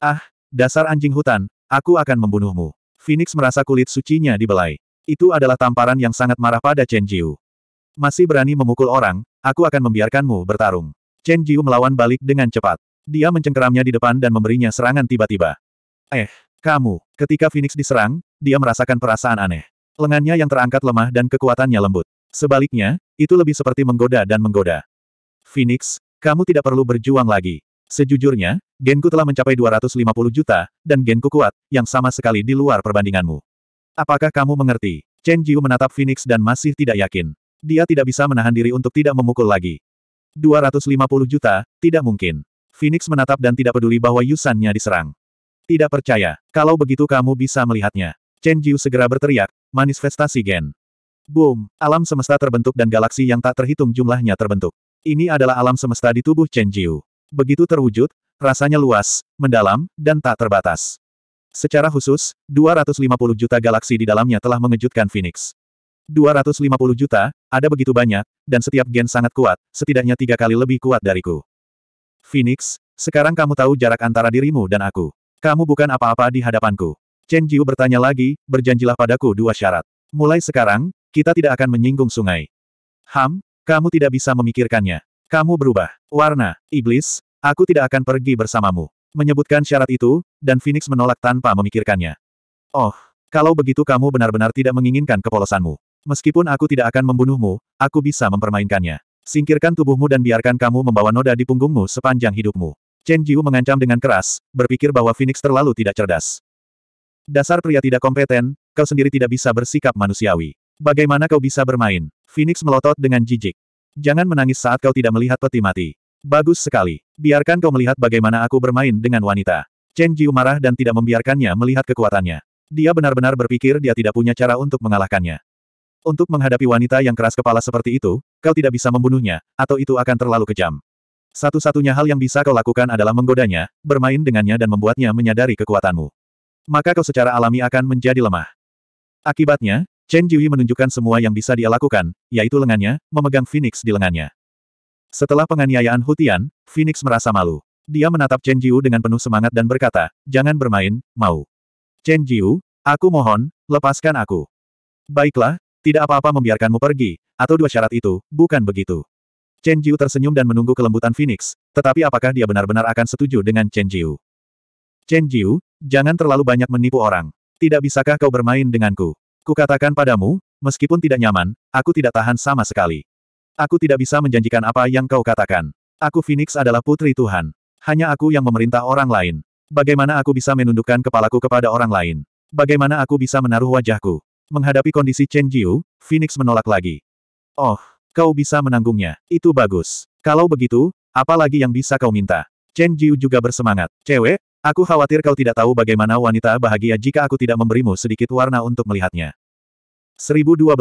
Ah, dasar anjing hutan, aku akan membunuhmu. Phoenix merasa kulit sucinya dibelai. Itu adalah tamparan yang sangat marah pada Chen Jiu. Masih berani memukul orang, aku akan membiarkanmu bertarung. Chen Jiu melawan balik dengan cepat. Dia mencengkeramnya di depan dan memberinya serangan tiba-tiba. Eh, kamu, ketika Phoenix diserang, dia merasakan perasaan aneh. Lengannya yang terangkat lemah dan kekuatannya lembut. Sebaliknya, itu lebih seperti menggoda dan menggoda. Phoenix, kamu tidak perlu berjuang lagi. Sejujurnya, genku telah mencapai 250 juta, dan genku kuat, yang sama sekali di luar perbandinganmu. Apakah kamu mengerti? Chen Jiu menatap Phoenix dan masih tidak yakin. Dia tidak bisa menahan diri untuk tidak memukul lagi. 250 juta, tidak mungkin. Phoenix menatap dan tidak peduli bahwa Yusannya diserang. Tidak percaya, kalau begitu kamu bisa melihatnya. Chen Jiu segera berteriak, manifestasi gen. Boom, alam semesta terbentuk dan galaksi yang tak terhitung jumlahnya terbentuk. Ini adalah alam semesta di tubuh Chen Jiu. Begitu terwujud, rasanya luas, mendalam, dan tak terbatas. Secara khusus, 250 juta galaksi di dalamnya telah mengejutkan Phoenix. 250 juta, ada begitu banyak, dan setiap gen sangat kuat, setidaknya tiga kali lebih kuat dariku. Phoenix, sekarang kamu tahu jarak antara dirimu dan aku. Kamu bukan apa-apa di hadapanku. Chen Jiu bertanya lagi, berjanjilah padaku dua syarat. Mulai sekarang, kita tidak akan menyinggung sungai. Ham, kamu tidak bisa memikirkannya. Kamu berubah. Warna, iblis, aku tidak akan pergi bersamamu. Menyebutkan syarat itu, dan Phoenix menolak tanpa memikirkannya. Oh, kalau begitu kamu benar-benar tidak menginginkan kepolosanmu. Meskipun aku tidak akan membunuhmu, aku bisa mempermainkannya. Singkirkan tubuhmu dan biarkan kamu membawa noda di punggungmu sepanjang hidupmu. Chen Jiu mengancam dengan keras, berpikir bahwa Phoenix terlalu tidak cerdas. Dasar pria tidak kompeten, kau sendiri tidak bisa bersikap manusiawi. Bagaimana kau bisa bermain? Phoenix melotot dengan jijik. Jangan menangis saat kau tidak melihat peti mati. Bagus sekali. Biarkan kau melihat bagaimana aku bermain dengan wanita. Chen Jiu marah dan tidak membiarkannya melihat kekuatannya. Dia benar-benar berpikir dia tidak punya cara untuk mengalahkannya. Untuk menghadapi wanita yang keras kepala seperti itu, kau tidak bisa membunuhnya, atau itu akan terlalu kejam. Satu-satunya hal yang bisa kau lakukan adalah menggodanya, bermain dengannya dan membuatnya menyadari kekuatanmu. Maka kau secara alami akan menjadi lemah. Akibatnya, Chen Jiwi menunjukkan semua yang bisa dia lakukan, yaitu lengannya, memegang Phoenix di lengannya. Setelah penganiayaan Hutian, Phoenix merasa malu. Dia menatap Chen Jiu dengan penuh semangat dan berkata, jangan bermain, mau. Chen Jiu, aku mohon, lepaskan aku. Baiklah, tidak apa-apa membiarkanmu pergi, atau dua syarat itu, bukan begitu. Chen Jiu tersenyum dan menunggu kelembutan Phoenix, tetapi apakah dia benar-benar akan setuju dengan Chen Jiu? Chen Jiu, jangan terlalu banyak menipu orang. Tidak bisakah kau bermain denganku? Kukatakan padamu, meskipun tidak nyaman, aku tidak tahan sama sekali. Aku tidak bisa menjanjikan apa yang kau katakan. Aku Phoenix adalah putri Tuhan. Hanya aku yang memerintah orang lain. Bagaimana aku bisa menundukkan kepalaku kepada orang lain? Bagaimana aku bisa menaruh wajahku? Menghadapi kondisi Chen Jiu, Phoenix menolak lagi. Oh, kau bisa menanggungnya. Itu bagus. Kalau begitu, apa lagi yang bisa kau minta? Chen Jiu juga bersemangat. Cewek, Aku khawatir kau tidak tahu bagaimana wanita bahagia jika aku tidak memberimu sedikit warna untuk melihatnya. 1012.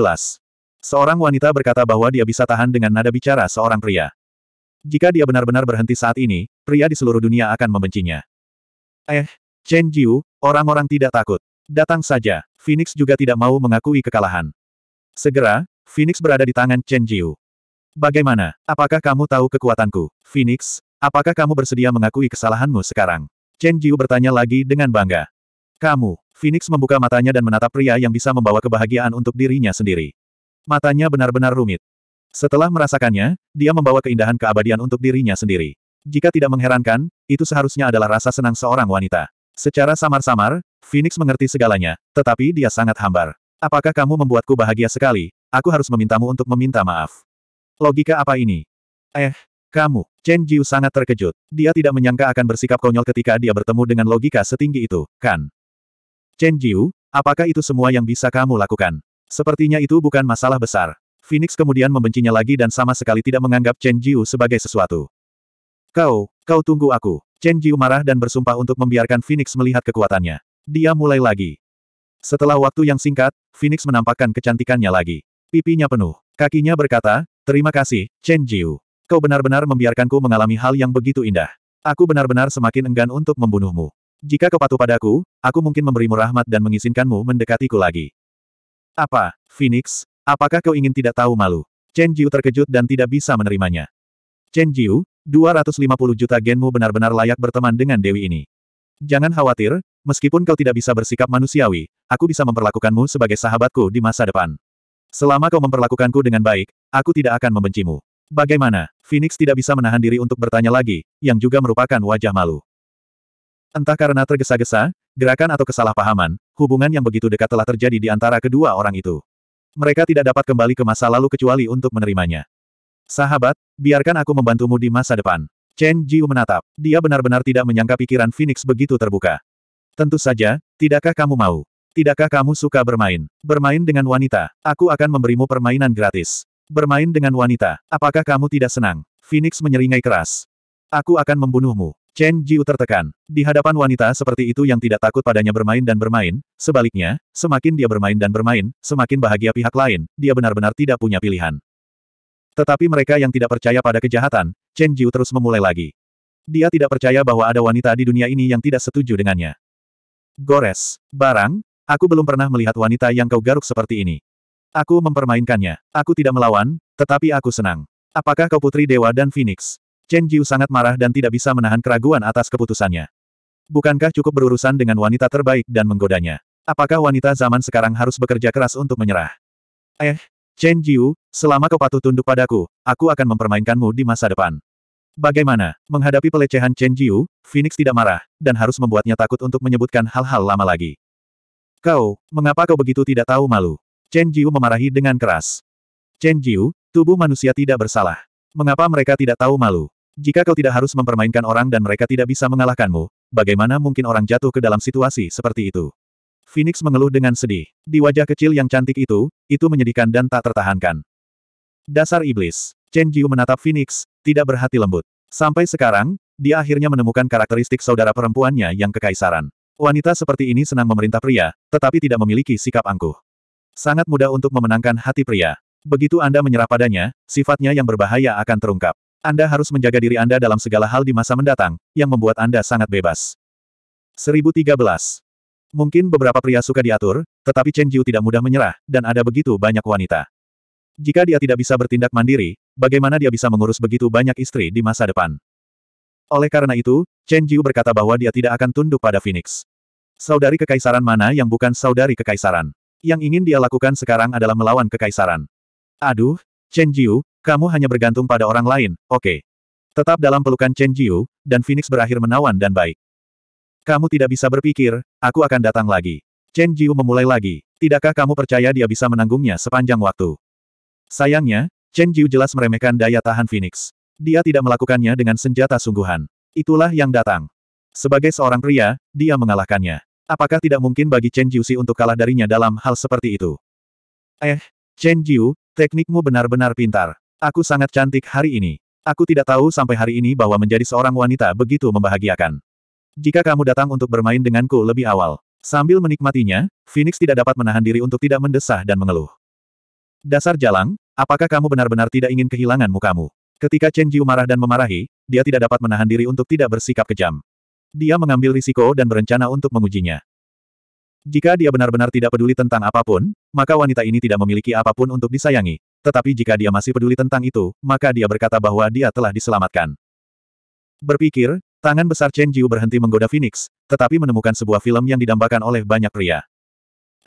Seorang wanita berkata bahwa dia bisa tahan dengan nada bicara seorang pria. Jika dia benar-benar berhenti saat ini, pria di seluruh dunia akan membencinya. Eh, Chen Jiu, orang-orang tidak takut. Datang saja, Phoenix juga tidak mau mengakui kekalahan. Segera, Phoenix berada di tangan Chen Jiu. Bagaimana, apakah kamu tahu kekuatanku, Phoenix? Apakah kamu bersedia mengakui kesalahanmu sekarang? Chen Jiu bertanya lagi dengan bangga. Kamu, Phoenix membuka matanya dan menatap pria yang bisa membawa kebahagiaan untuk dirinya sendiri. Matanya benar-benar rumit. Setelah merasakannya, dia membawa keindahan keabadian untuk dirinya sendiri. Jika tidak mengherankan, itu seharusnya adalah rasa senang seorang wanita. Secara samar-samar, Phoenix mengerti segalanya, tetapi dia sangat hambar. Apakah kamu membuatku bahagia sekali? Aku harus memintamu untuk meminta maaf. Logika apa ini? Eh, kamu, Chen Jiu sangat terkejut. Dia tidak menyangka akan bersikap konyol ketika dia bertemu dengan logika setinggi itu, kan? Chen Jiu, apakah itu semua yang bisa kamu lakukan? Sepertinya itu bukan masalah besar. Phoenix kemudian membencinya lagi dan sama sekali tidak menganggap Chen Jiu sebagai sesuatu. Kau, kau tunggu aku. Chen Jiu marah dan bersumpah untuk membiarkan Phoenix melihat kekuatannya. Dia mulai lagi. Setelah waktu yang singkat, Phoenix menampakkan kecantikannya lagi. Pipinya penuh. Kakinya berkata, terima kasih, Chen Jiu. Kau benar-benar membiarkanku mengalami hal yang begitu indah. Aku benar-benar semakin enggan untuk membunuhmu. Jika kau patuh padaku, aku mungkin memberimu rahmat dan mengizinkanmu mendekatiku lagi. Apa, Phoenix, apakah kau ingin tidak tahu malu? Chen Jiu terkejut dan tidak bisa menerimanya. Chen Jiu, 250 juta genmu benar-benar layak berteman dengan Dewi ini. Jangan khawatir, meskipun kau tidak bisa bersikap manusiawi, aku bisa memperlakukanmu sebagai sahabatku di masa depan. Selama kau memperlakukanku dengan baik, aku tidak akan membencimu. Bagaimana? Phoenix tidak bisa menahan diri untuk bertanya lagi, yang juga merupakan wajah malu. Entah karena tergesa-gesa, gerakan atau kesalahpahaman, hubungan yang begitu dekat telah terjadi di antara kedua orang itu. Mereka tidak dapat kembali ke masa lalu kecuali untuk menerimanya. Sahabat, biarkan aku membantumu di masa depan. Chen Jiu menatap. Dia benar-benar tidak menyangka pikiran Phoenix begitu terbuka. Tentu saja, tidakkah kamu mau? Tidakkah kamu suka bermain? Bermain dengan wanita, aku akan memberimu permainan gratis. Bermain dengan wanita, apakah kamu tidak senang? Phoenix menyeringai keras. Aku akan membunuhmu. Chen Jiu tertekan. Di hadapan wanita seperti itu yang tidak takut padanya bermain dan bermain, sebaliknya, semakin dia bermain dan bermain, semakin bahagia pihak lain, dia benar-benar tidak punya pilihan. Tetapi mereka yang tidak percaya pada kejahatan, Chen Jiu terus memulai lagi. Dia tidak percaya bahwa ada wanita di dunia ini yang tidak setuju dengannya. Gores. Barang, aku belum pernah melihat wanita yang kau garuk seperti ini. Aku mempermainkannya. Aku tidak melawan, tetapi aku senang. Apakah kau putri dewa dan Phoenix? Chen Jiu sangat marah dan tidak bisa menahan keraguan atas keputusannya. Bukankah cukup berurusan dengan wanita terbaik dan menggodanya? Apakah wanita zaman sekarang harus bekerja keras untuk menyerah? Eh, Chen Jiu, selama kau patuh tunduk padaku, aku akan mempermainkanmu di masa depan. Bagaimana? Menghadapi pelecehan Chen Jiu, Phoenix tidak marah, dan harus membuatnya takut untuk menyebutkan hal-hal lama lagi. Kau, mengapa kau begitu tidak tahu malu? Chen Jiu memarahi dengan keras. Chen Jiu, tubuh manusia tidak bersalah. Mengapa mereka tidak tahu malu? Jika kau tidak harus mempermainkan orang dan mereka tidak bisa mengalahkanmu, bagaimana mungkin orang jatuh ke dalam situasi seperti itu? Phoenix mengeluh dengan sedih. Di wajah kecil yang cantik itu, itu menyedihkan dan tak tertahankan. Dasar iblis. Chen Jiu menatap Phoenix, tidak berhati lembut. Sampai sekarang, dia akhirnya menemukan karakteristik saudara perempuannya yang kekaisaran. Wanita seperti ini senang memerintah pria, tetapi tidak memiliki sikap angkuh. Sangat mudah untuk memenangkan hati pria. Begitu Anda menyerah padanya, sifatnya yang berbahaya akan terungkap. Anda harus menjaga diri Anda dalam segala hal di masa mendatang, yang membuat Anda sangat bebas. 1013. Mungkin beberapa pria suka diatur, tetapi Chen Jiu tidak mudah menyerah, dan ada begitu banyak wanita. Jika dia tidak bisa bertindak mandiri, bagaimana dia bisa mengurus begitu banyak istri di masa depan? Oleh karena itu, Chen Jiu berkata bahwa dia tidak akan tunduk pada Phoenix. Saudari kekaisaran mana yang bukan saudari kekaisaran? Yang ingin dia lakukan sekarang adalah melawan kekaisaran. Aduh, Chen Jiu, kamu hanya bergantung pada orang lain, oke. Okay. Tetap dalam pelukan Chen Jiu, dan Phoenix berakhir menawan dan baik. Kamu tidak bisa berpikir, aku akan datang lagi. Chen Jiu memulai lagi. Tidakkah kamu percaya dia bisa menanggungnya sepanjang waktu? Sayangnya, Chen Jiu jelas meremehkan daya tahan Phoenix. Dia tidak melakukannya dengan senjata sungguhan. Itulah yang datang. Sebagai seorang pria, dia mengalahkannya. Apakah tidak mungkin bagi Chen Jiusi untuk kalah darinya dalam hal seperti itu? Eh, Chen Jiu, teknikmu benar-benar pintar. Aku sangat cantik hari ini. Aku tidak tahu sampai hari ini bahwa menjadi seorang wanita begitu membahagiakan. Jika kamu datang untuk bermain denganku lebih awal, sambil menikmatinya, Phoenix tidak dapat menahan diri untuk tidak mendesah dan mengeluh. Dasar jalang, apakah kamu benar-benar tidak ingin kehilangan mukamu? Ketika Chen Jiu marah dan memarahi, dia tidak dapat menahan diri untuk tidak bersikap kejam. Dia mengambil risiko dan berencana untuk mengujinya. Jika dia benar-benar tidak peduli tentang apapun, maka wanita ini tidak memiliki apapun untuk disayangi. Tetapi jika dia masih peduli tentang itu, maka dia berkata bahwa dia telah diselamatkan. Berpikir, tangan besar Chen Jiu berhenti menggoda Phoenix, tetapi menemukan sebuah film yang didambakan oleh banyak pria.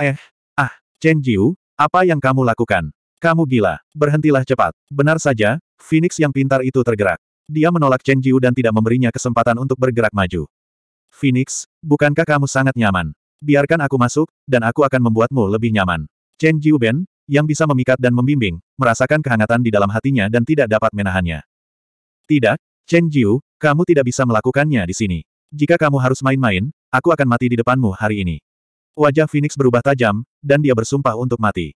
Eh, ah, Chen Jiu, apa yang kamu lakukan? Kamu gila, berhentilah cepat. Benar saja, Phoenix yang pintar itu tergerak. Dia menolak Chen Jiu dan tidak memberinya kesempatan untuk bergerak maju. Phoenix, bukankah kamu sangat nyaman? Biarkan aku masuk, dan aku akan membuatmu lebih nyaman. Chen Jiu Ben, yang bisa memikat dan membimbing, merasakan kehangatan di dalam hatinya dan tidak dapat menahannya. Tidak, Chen Jiu, kamu tidak bisa melakukannya di sini. Jika kamu harus main-main, aku akan mati di depanmu hari ini. Wajah Phoenix berubah tajam, dan dia bersumpah untuk mati.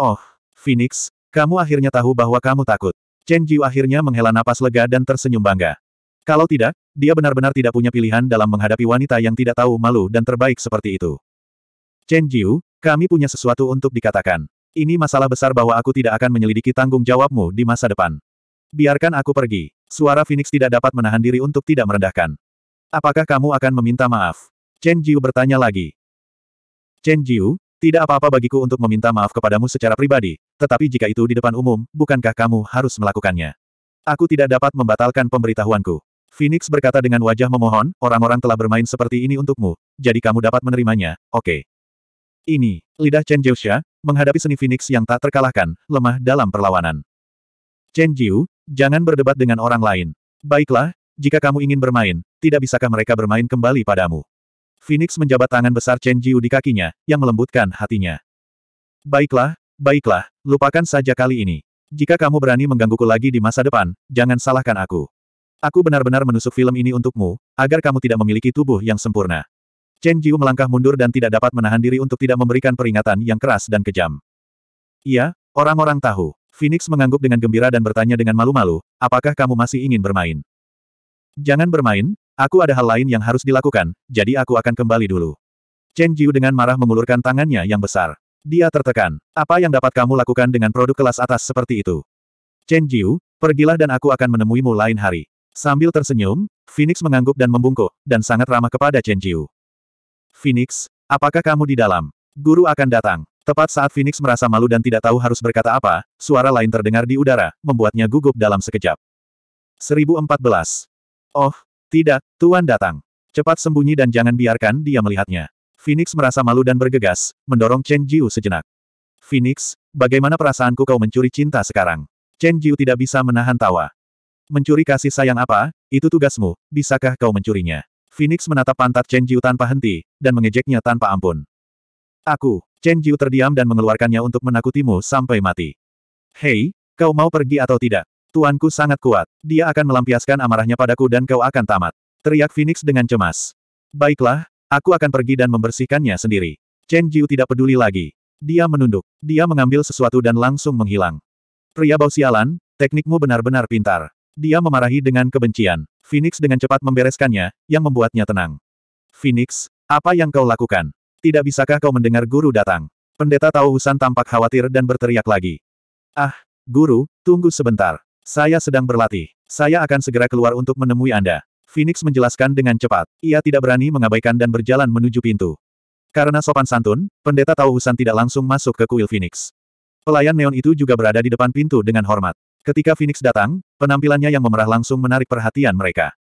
Oh, Phoenix, kamu akhirnya tahu bahwa kamu takut. Chen Jiu akhirnya menghela napas lega dan tersenyum bangga. Kalau tidak, dia benar-benar tidak punya pilihan dalam menghadapi wanita yang tidak tahu malu dan terbaik seperti itu. Chen Jiu, kami punya sesuatu untuk dikatakan. Ini masalah besar bahwa aku tidak akan menyelidiki tanggung jawabmu di masa depan. Biarkan aku pergi. Suara Phoenix tidak dapat menahan diri untuk tidak merendahkan. Apakah kamu akan meminta maaf? Chen Jiu bertanya lagi. Chen Jiu, tidak apa-apa bagiku untuk meminta maaf kepadamu secara pribadi, tetapi jika itu di depan umum, bukankah kamu harus melakukannya? Aku tidak dapat membatalkan pemberitahuanku. Phoenix berkata dengan wajah memohon, orang-orang telah bermain seperti ini untukmu, jadi kamu dapat menerimanya, oke. Okay. Ini, lidah Chen Jiuxia, menghadapi seni Phoenix yang tak terkalahkan, lemah dalam perlawanan. Chen Jiu, jangan berdebat dengan orang lain. Baiklah, jika kamu ingin bermain, tidak bisakah mereka bermain kembali padamu? Phoenix menjabat tangan besar Chen Jiu di kakinya, yang melembutkan hatinya. Baiklah, baiklah, lupakan saja kali ini. Jika kamu berani menggangguku lagi di masa depan, jangan salahkan aku. Aku benar-benar menusuk film ini untukmu, agar kamu tidak memiliki tubuh yang sempurna. Chen Jiu melangkah mundur dan tidak dapat menahan diri untuk tidak memberikan peringatan yang keras dan kejam. Iya, orang-orang tahu. Phoenix mengangguk dengan gembira dan bertanya dengan malu-malu, apakah kamu masih ingin bermain? Jangan bermain, Aku ada hal lain yang harus dilakukan, jadi aku akan kembali dulu. Chen Jiu dengan marah mengulurkan tangannya yang besar. Dia tertekan. Apa yang dapat kamu lakukan dengan produk kelas atas seperti itu? Chen Jiu, pergilah dan aku akan menemuimu lain hari. Sambil tersenyum, Phoenix mengangguk dan membungkuk, dan sangat ramah kepada Chen Jiu. Phoenix, apakah kamu di dalam? Guru akan datang. Tepat saat Phoenix merasa malu dan tidak tahu harus berkata apa, suara lain terdengar di udara, membuatnya gugup dalam sekejap. 1014. Oh, tidak, Tuan datang. Cepat sembunyi dan jangan biarkan dia melihatnya. Phoenix merasa malu dan bergegas, mendorong Chen Jiu sejenak. Phoenix, bagaimana perasaanku kau mencuri cinta sekarang? Chen Jiu tidak bisa menahan tawa. Mencuri kasih sayang apa? Itu tugasmu, bisakah kau mencurinya? Phoenix menatap pantat Chen Jiu tanpa henti, dan mengejeknya tanpa ampun. Aku, Chen Jiu terdiam dan mengeluarkannya untuk menakutimu sampai mati. Hei, kau mau pergi atau tidak? Tuanku sangat kuat. Dia akan melampiaskan amarahnya padaku dan kau akan tamat. Teriak Phoenix dengan cemas. Baiklah, aku akan pergi dan membersihkannya sendiri. Chen Jiu tidak peduli lagi. Dia menunduk. Dia mengambil sesuatu dan langsung menghilang. Pria bau sialan, teknikmu benar-benar pintar. Dia memarahi dengan kebencian. Phoenix dengan cepat membereskannya, yang membuatnya tenang. Phoenix, apa yang kau lakukan? Tidak bisakah kau mendengar guru datang? Pendeta Tao Husan tampak khawatir dan berteriak lagi. Ah, guru, tunggu sebentar. Saya sedang berlatih. Saya akan segera keluar untuk menemui Anda. Phoenix menjelaskan dengan cepat. Ia tidak berani mengabaikan dan berjalan menuju pintu. Karena sopan santun, pendeta Tao Husan tidak langsung masuk ke kuil Phoenix. Pelayan neon itu juga berada di depan pintu dengan hormat. Ketika Phoenix datang, penampilannya yang memerah langsung menarik perhatian mereka.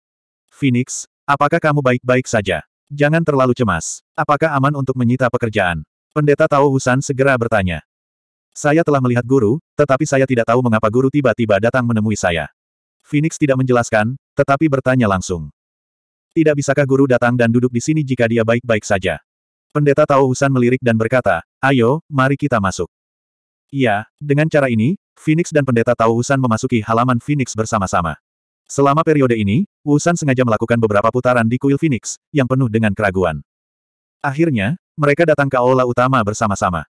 Phoenix, apakah kamu baik-baik saja? Jangan terlalu cemas. Apakah aman untuk menyita pekerjaan? Pendeta Tao Husan segera bertanya. Saya telah melihat guru, tetapi saya tidak tahu mengapa guru tiba-tiba datang menemui saya. Phoenix tidak menjelaskan, tetapi bertanya langsung. Tidak bisakah guru datang dan duduk di sini jika dia baik-baik saja? Pendeta Tao Husan melirik dan berkata, ayo, mari kita masuk. Iya, dengan cara ini, Phoenix dan pendeta Tao Husan memasuki halaman Phoenix bersama-sama. Selama periode ini, Husan sengaja melakukan beberapa putaran di kuil Phoenix, yang penuh dengan keraguan. Akhirnya, mereka datang ke aula utama bersama-sama.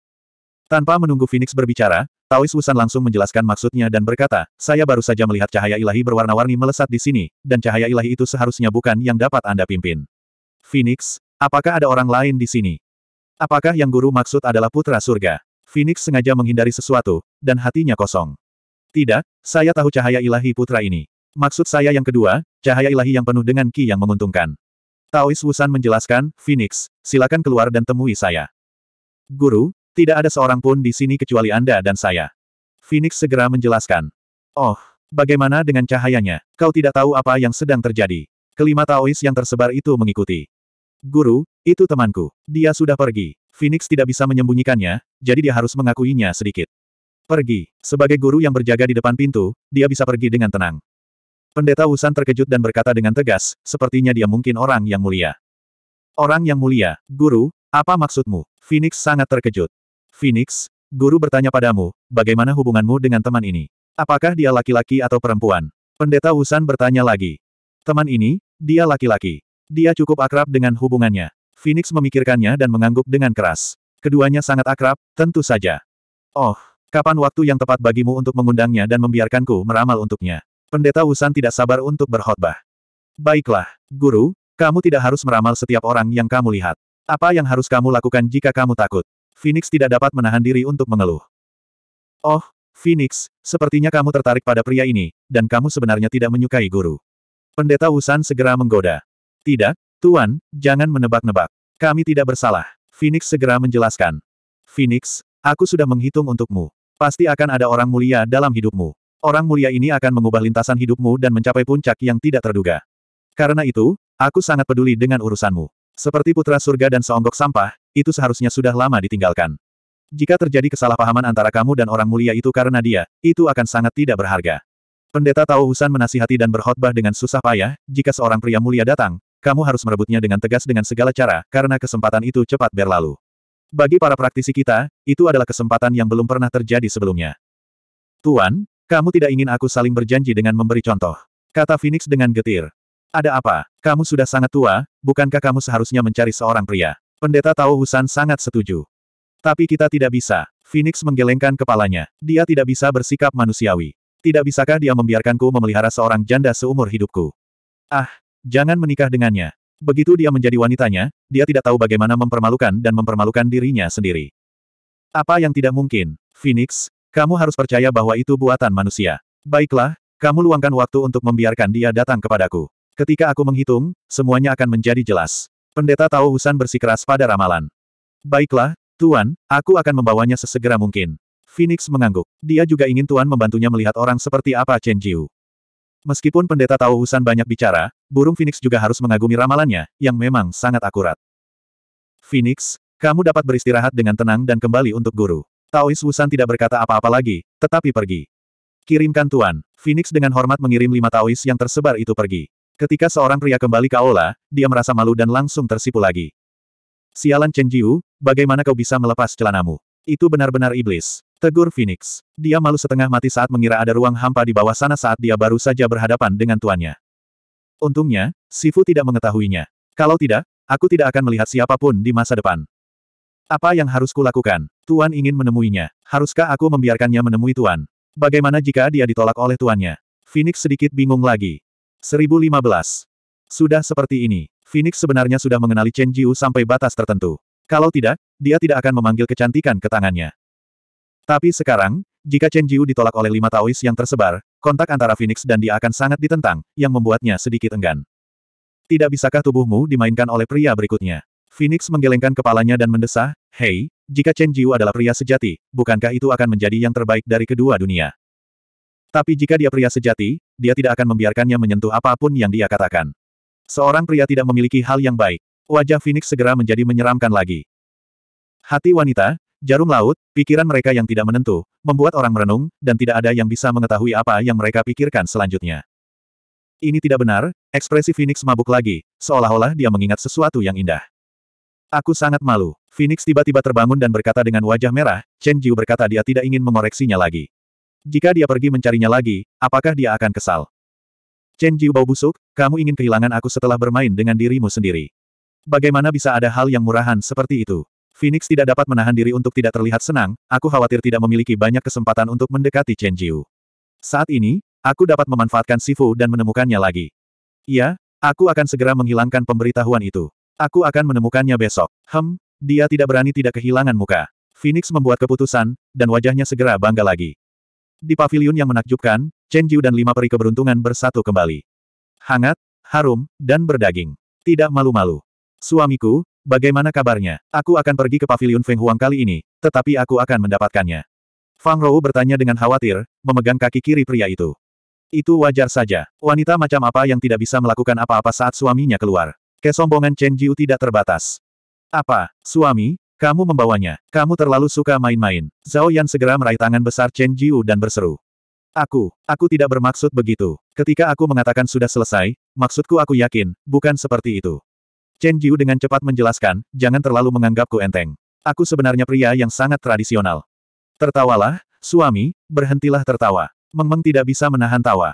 Tanpa menunggu Phoenix berbicara, Taois Wusan langsung menjelaskan maksudnya dan berkata, saya baru saja melihat cahaya ilahi berwarna-warni melesat di sini, dan cahaya ilahi itu seharusnya bukan yang dapat Anda pimpin. Phoenix, apakah ada orang lain di sini? Apakah yang guru maksud adalah putra surga? Phoenix sengaja menghindari sesuatu, dan hatinya kosong. Tidak, saya tahu cahaya ilahi putra ini. Maksud saya yang kedua, cahaya ilahi yang penuh dengan ki yang menguntungkan. Taois Wusan menjelaskan, Phoenix, silakan keluar dan temui saya. Guru, tidak ada seorang pun di sini kecuali Anda dan saya. Phoenix segera menjelaskan. Oh, bagaimana dengan cahayanya? Kau tidak tahu apa yang sedang terjadi. Kelima Taois yang tersebar itu mengikuti. Guru, itu temanku. Dia sudah pergi. Phoenix tidak bisa menyembunyikannya, jadi dia harus mengakuinya sedikit. Pergi. Sebagai guru yang berjaga di depan pintu, dia bisa pergi dengan tenang. Pendeta Wusan terkejut dan berkata dengan tegas, sepertinya dia mungkin orang yang mulia. Orang yang mulia, guru, apa maksudmu? Phoenix sangat terkejut. Phoenix, guru bertanya padamu, bagaimana hubunganmu dengan teman ini? Apakah dia laki-laki atau perempuan? Pendeta Wusan bertanya lagi. Teman ini, dia laki-laki. Dia cukup akrab dengan hubungannya. Phoenix memikirkannya dan mengangguk dengan keras. Keduanya sangat akrab, tentu saja. Oh, kapan waktu yang tepat bagimu untuk mengundangnya dan membiarkanku meramal untuknya? Pendeta Wusan tidak sabar untuk berkhotbah. Baiklah, guru, kamu tidak harus meramal setiap orang yang kamu lihat. Apa yang harus kamu lakukan jika kamu takut? Phoenix tidak dapat menahan diri untuk mengeluh. Oh, Phoenix, sepertinya kamu tertarik pada pria ini, dan kamu sebenarnya tidak menyukai guru. Pendeta Usan segera menggoda. Tidak, Tuan, jangan menebak-nebak. Kami tidak bersalah. Phoenix segera menjelaskan. Phoenix, aku sudah menghitung untukmu. Pasti akan ada orang mulia dalam hidupmu. Orang mulia ini akan mengubah lintasan hidupmu dan mencapai puncak yang tidak terduga. Karena itu, aku sangat peduli dengan urusanmu. Seperti putra surga dan seonggok sampah, itu seharusnya sudah lama ditinggalkan. Jika terjadi kesalahpahaman antara kamu dan orang mulia itu karena dia, itu akan sangat tidak berharga. Pendeta Tao Husan menasihati dan berkhotbah dengan susah payah, jika seorang pria mulia datang, kamu harus merebutnya dengan tegas dengan segala cara, karena kesempatan itu cepat berlalu. Bagi para praktisi kita, itu adalah kesempatan yang belum pernah terjadi sebelumnya. Tuan, kamu tidak ingin aku saling berjanji dengan memberi contoh. Kata Phoenix dengan getir. Ada apa? Kamu sudah sangat tua, bukankah kamu seharusnya mencari seorang pria? Pendeta Tao Husan sangat setuju. Tapi kita tidak bisa. Phoenix menggelengkan kepalanya. Dia tidak bisa bersikap manusiawi. Tidak bisakah dia membiarkanku memelihara seorang janda seumur hidupku? Ah, jangan menikah dengannya. Begitu dia menjadi wanitanya, dia tidak tahu bagaimana mempermalukan dan mempermalukan dirinya sendiri. Apa yang tidak mungkin? Phoenix, kamu harus percaya bahwa itu buatan manusia. Baiklah, kamu luangkan waktu untuk membiarkan dia datang kepadaku. Ketika aku menghitung, semuanya akan menjadi jelas. Pendeta Tao Husan bersikeras pada ramalan. Baiklah, Tuan, aku akan membawanya sesegera mungkin. Phoenix mengangguk. Dia juga ingin Tuan membantunya melihat orang seperti apa Chen Jiu. Meskipun pendeta Tao Husan banyak bicara, burung Phoenix juga harus mengagumi ramalannya, yang memang sangat akurat. Phoenix, kamu dapat beristirahat dengan tenang dan kembali untuk guru. Taois Husan tidak berkata apa-apa lagi, tetapi pergi. Kirimkan Tuan. Phoenix dengan hormat mengirim lima Taois yang tersebar itu pergi. Ketika seorang pria kembali ke aula, dia merasa malu dan langsung tersipu lagi. Sialan Chen Jiu, bagaimana kau bisa melepas celanamu? Itu benar-benar iblis. Tegur Phoenix. Dia malu setengah mati saat mengira ada ruang hampa di bawah sana saat dia baru saja berhadapan dengan tuannya. Untungnya, Sifu tidak mengetahuinya. Kalau tidak, aku tidak akan melihat siapapun di masa depan. Apa yang harus kulakukan? Tuan ingin menemuinya. Haruskah aku membiarkannya menemui Tuan? Bagaimana jika dia ditolak oleh tuannya? Phoenix sedikit bingung lagi. 1015. Sudah seperti ini, Phoenix sebenarnya sudah mengenali Chen Jiu sampai batas tertentu. Kalau tidak, dia tidak akan memanggil kecantikan ke tangannya. Tapi sekarang, jika Chen Jiu ditolak oleh lima Taois yang tersebar, kontak antara Phoenix dan dia akan sangat ditentang, yang membuatnya sedikit enggan. Tidak bisakah tubuhmu dimainkan oleh pria berikutnya? Phoenix menggelengkan kepalanya dan mendesah, Hei, jika Chen Jiu adalah pria sejati, bukankah itu akan menjadi yang terbaik dari kedua dunia? Tapi jika dia pria sejati, dia tidak akan membiarkannya menyentuh apapun yang dia katakan. Seorang pria tidak memiliki hal yang baik. Wajah Phoenix segera menjadi menyeramkan lagi. Hati wanita, jarum laut, pikiran mereka yang tidak menentu, membuat orang merenung, dan tidak ada yang bisa mengetahui apa yang mereka pikirkan selanjutnya. Ini tidak benar, ekspresi Phoenix mabuk lagi, seolah-olah dia mengingat sesuatu yang indah. Aku sangat malu. Phoenix tiba-tiba terbangun dan berkata dengan wajah merah, Chen Jiu berkata dia tidak ingin mengoreksinya lagi. Jika dia pergi mencarinya lagi, apakah dia akan kesal? Chen Jiu bau busuk, kamu ingin kehilangan aku setelah bermain dengan dirimu sendiri. Bagaimana bisa ada hal yang murahan seperti itu? Phoenix tidak dapat menahan diri untuk tidak terlihat senang, aku khawatir tidak memiliki banyak kesempatan untuk mendekati Chen Jiu. Saat ini, aku dapat memanfaatkan Sifu dan menemukannya lagi. Iya, aku akan segera menghilangkan pemberitahuan itu. Aku akan menemukannya besok. Hem, dia tidak berani tidak kehilangan muka. Phoenix membuat keputusan, dan wajahnya segera bangga lagi. Di pavilion yang menakjubkan, Chen Jiu dan lima peri keberuntungan bersatu kembali. Hangat, harum, dan berdaging. Tidak malu-malu. Suamiku, bagaimana kabarnya? Aku akan pergi ke pavilion Feng Huang kali ini, tetapi aku akan mendapatkannya. Fang Rou bertanya dengan khawatir, memegang kaki kiri pria itu. Itu wajar saja. Wanita macam apa yang tidak bisa melakukan apa-apa saat suaminya keluar. Kesombongan Chen Jiu tidak terbatas. Apa, suami, kamu membawanya. Kamu terlalu suka main-main. Zhao Yan segera meraih tangan besar Chen Jiu dan berseru. Aku, aku tidak bermaksud begitu. Ketika aku mengatakan sudah selesai, maksudku aku yakin, bukan seperti itu. Chen Jiu dengan cepat menjelaskan, jangan terlalu menganggapku enteng. Aku sebenarnya pria yang sangat tradisional. Tertawalah, suami, berhentilah tertawa. Mengmeng tidak bisa menahan tawa.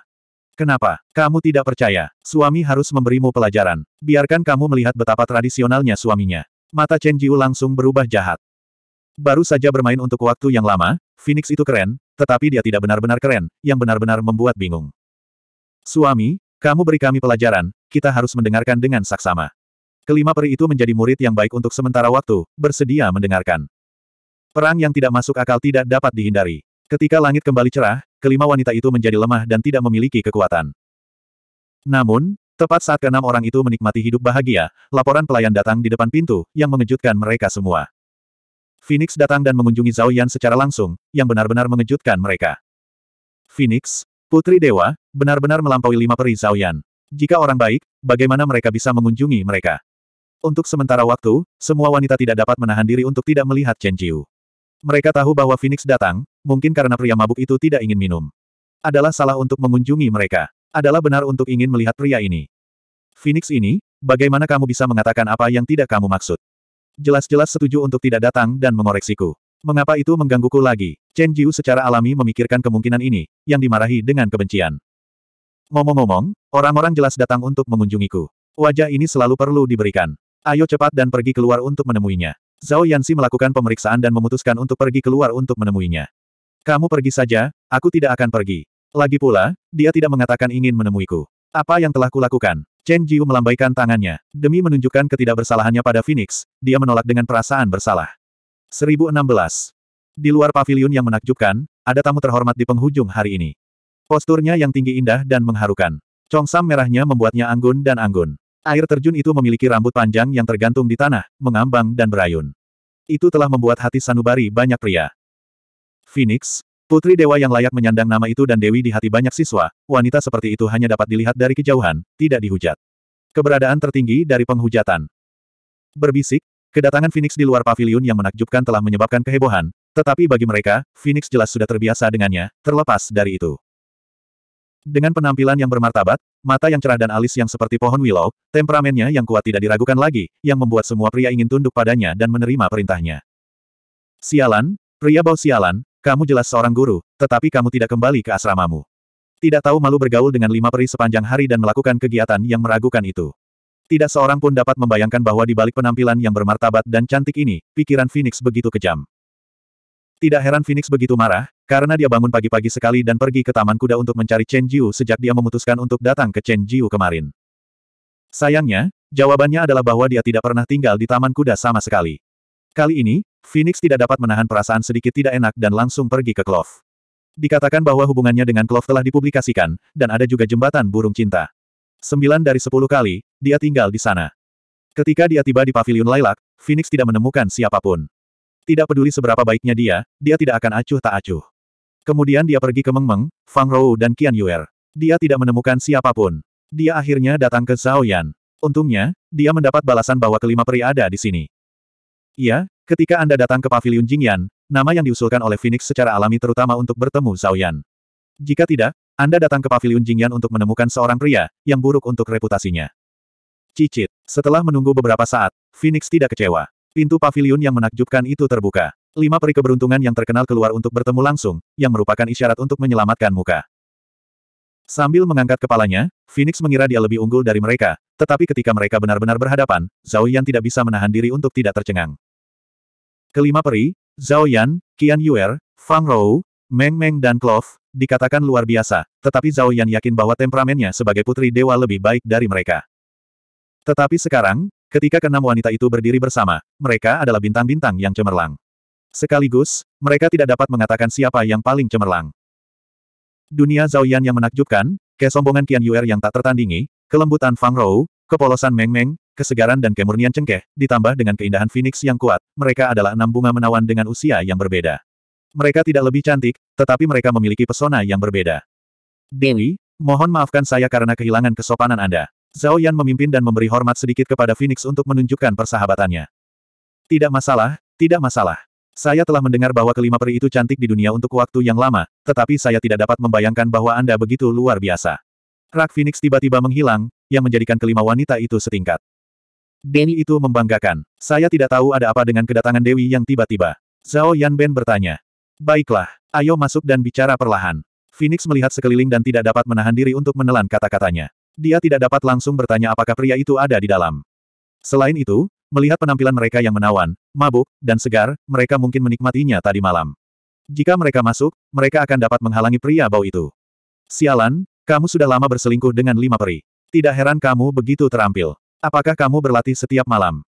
Kenapa? Kamu tidak percaya. Suami harus memberimu pelajaran. Biarkan kamu melihat betapa tradisionalnya suaminya. Mata Chen Jiu langsung berubah jahat. Baru saja bermain untuk waktu yang lama, Phoenix itu keren, tetapi dia tidak benar-benar keren, yang benar-benar membuat bingung. Suami, kamu beri kami pelajaran, kita harus mendengarkan dengan saksama. Kelima peri itu menjadi murid yang baik untuk sementara waktu, bersedia mendengarkan. Perang yang tidak masuk akal tidak dapat dihindari. Ketika langit kembali cerah, kelima wanita itu menjadi lemah dan tidak memiliki kekuatan. Namun, Tepat saat keenam orang itu menikmati hidup bahagia, laporan pelayan datang di depan pintu, yang mengejutkan mereka semua. Phoenix datang dan mengunjungi Zhao Yan secara langsung, yang benar-benar mengejutkan mereka. Phoenix, Putri Dewa, benar-benar melampaui lima peri Zhao Yan. Jika orang baik, bagaimana mereka bisa mengunjungi mereka? Untuk sementara waktu, semua wanita tidak dapat menahan diri untuk tidak melihat Chen Jiu. Mereka tahu bahwa Phoenix datang, mungkin karena pria mabuk itu tidak ingin minum. Adalah salah untuk mengunjungi mereka adalah benar untuk ingin melihat pria ini. Phoenix ini, bagaimana kamu bisa mengatakan apa yang tidak kamu maksud? Jelas-jelas setuju untuk tidak datang dan mengoreksiku. Mengapa itu menggangguku lagi? Chen Jiu secara alami memikirkan kemungkinan ini, yang dimarahi dengan kebencian. Ngomong-ngomong, orang-orang jelas datang untuk mengunjungiku. Wajah ini selalu perlu diberikan. Ayo cepat dan pergi keluar untuk menemuinya. Zhao Yanxi melakukan pemeriksaan dan memutuskan untuk pergi keluar untuk menemuinya. Kamu pergi saja, aku tidak akan pergi. Lagi pula, dia tidak mengatakan ingin menemuiku. Apa yang telah kulakukan? Chen Jiu melambaikan tangannya. Demi menunjukkan ketidakbersalahannya pada Phoenix, dia menolak dengan perasaan bersalah. 1016. Di luar pavilion yang menakjubkan, ada tamu terhormat di penghujung hari ini. Posturnya yang tinggi indah dan mengharukan. Congsam merahnya membuatnya anggun dan anggun. Air terjun itu memiliki rambut panjang yang tergantung di tanah, mengambang dan berayun. Itu telah membuat hati sanubari banyak pria. Phoenix, Putri dewa yang layak menyandang nama itu dan dewi di hati banyak siswa, wanita seperti itu hanya dapat dilihat dari kejauhan, tidak dihujat. Keberadaan tertinggi dari penghujatan. Berbisik, kedatangan Phoenix di luar pavilion yang menakjubkan telah menyebabkan kehebohan, tetapi bagi mereka, Phoenix jelas sudah terbiasa dengannya, terlepas dari itu. Dengan penampilan yang bermartabat, mata yang cerah dan alis yang seperti pohon willow, temperamennya yang kuat tidak diragukan lagi, yang membuat semua pria ingin tunduk padanya dan menerima perintahnya. Sialan, pria bau sialan, kamu jelas seorang guru, tetapi kamu tidak kembali ke asramamu. Tidak tahu malu bergaul dengan lima peri sepanjang hari dan melakukan kegiatan yang meragukan itu. Tidak seorang pun dapat membayangkan bahwa di balik penampilan yang bermartabat dan cantik ini, pikiran Phoenix begitu kejam. Tidak heran Phoenix begitu marah, karena dia bangun pagi-pagi sekali dan pergi ke Taman Kuda untuk mencari Chen Jiu sejak dia memutuskan untuk datang ke Chen Jiu kemarin. Sayangnya, jawabannya adalah bahwa dia tidak pernah tinggal di Taman Kuda sama sekali. Kali ini, Phoenix tidak dapat menahan perasaan sedikit tidak enak dan langsung pergi ke Clove. Dikatakan bahwa hubungannya dengan Clove telah dipublikasikan, dan ada juga jembatan burung cinta. Sembilan dari sepuluh kali, dia tinggal di sana. Ketika dia tiba di pavilion Lailak, Phoenix tidak menemukan siapapun. Tidak peduli seberapa baiknya dia, dia tidak akan acuh tak acuh. Kemudian dia pergi ke Mengmeng, Meng, Fang Rou dan Qian Yuer. Dia tidak menemukan siapapun. Dia akhirnya datang ke Zhao Yan. Untungnya, dia mendapat balasan bahwa kelima peri ada di sini. Iya, Ketika Anda datang ke Paviliun Jingyan, nama yang diusulkan oleh Phoenix secara alami terutama untuk bertemu Zhao Yan. Jika tidak, Anda datang ke Paviliun Jingyan untuk menemukan seorang pria yang buruk untuk reputasinya. Cicit. Setelah menunggu beberapa saat, Phoenix tidak kecewa. Pintu paviliun yang menakjubkan itu terbuka. Lima peri keberuntungan yang terkenal keluar untuk bertemu langsung, yang merupakan isyarat untuk menyelamatkan muka. Sambil mengangkat kepalanya, Phoenix mengira dia lebih unggul dari mereka, tetapi ketika mereka benar-benar berhadapan, Zhao Yan tidak bisa menahan diri untuk tidak tercengang. Kelima peri, Zhao Yan, Qian Yuer, Fang Rou, Meng Meng dan Clove, dikatakan luar biasa, tetapi Zhao Yan yakin bahwa temperamennya sebagai putri dewa lebih baik dari mereka. Tetapi sekarang, ketika keenam wanita itu berdiri bersama, mereka adalah bintang-bintang yang cemerlang. Sekaligus, mereka tidak dapat mengatakan siapa yang paling cemerlang. Dunia Zhao Yan yang menakjubkan, kesombongan Qian Yuer yang tak tertandingi, kelembutan Fang Rou, kepolosan Meng Meng, kesegaran dan kemurnian cengkeh, ditambah dengan keindahan Phoenix yang kuat, mereka adalah enam bunga menawan dengan usia yang berbeda. Mereka tidak lebih cantik, tetapi mereka memiliki pesona yang berbeda. Dewi, mohon maafkan saya karena kehilangan kesopanan Anda. Zhao Yan memimpin dan memberi hormat sedikit kepada Phoenix untuk menunjukkan persahabatannya. Tidak masalah, tidak masalah. Saya telah mendengar bahwa kelima peri itu cantik di dunia untuk waktu yang lama, tetapi saya tidak dapat membayangkan bahwa Anda begitu luar biasa. Rak Phoenix tiba-tiba menghilang, yang menjadikan kelima wanita itu setingkat. Denny itu membanggakan. Saya tidak tahu ada apa dengan kedatangan Dewi yang tiba-tiba. Zhao Yanben bertanya. Baiklah, ayo masuk dan bicara perlahan. Phoenix melihat sekeliling dan tidak dapat menahan diri untuk menelan kata-katanya. Dia tidak dapat langsung bertanya apakah pria itu ada di dalam. Selain itu, melihat penampilan mereka yang menawan, mabuk, dan segar, mereka mungkin menikmatinya tadi malam. Jika mereka masuk, mereka akan dapat menghalangi pria bau itu. Sialan, kamu sudah lama berselingkuh dengan lima peri. Tidak heran kamu begitu terampil. Apakah kamu berlatih setiap malam?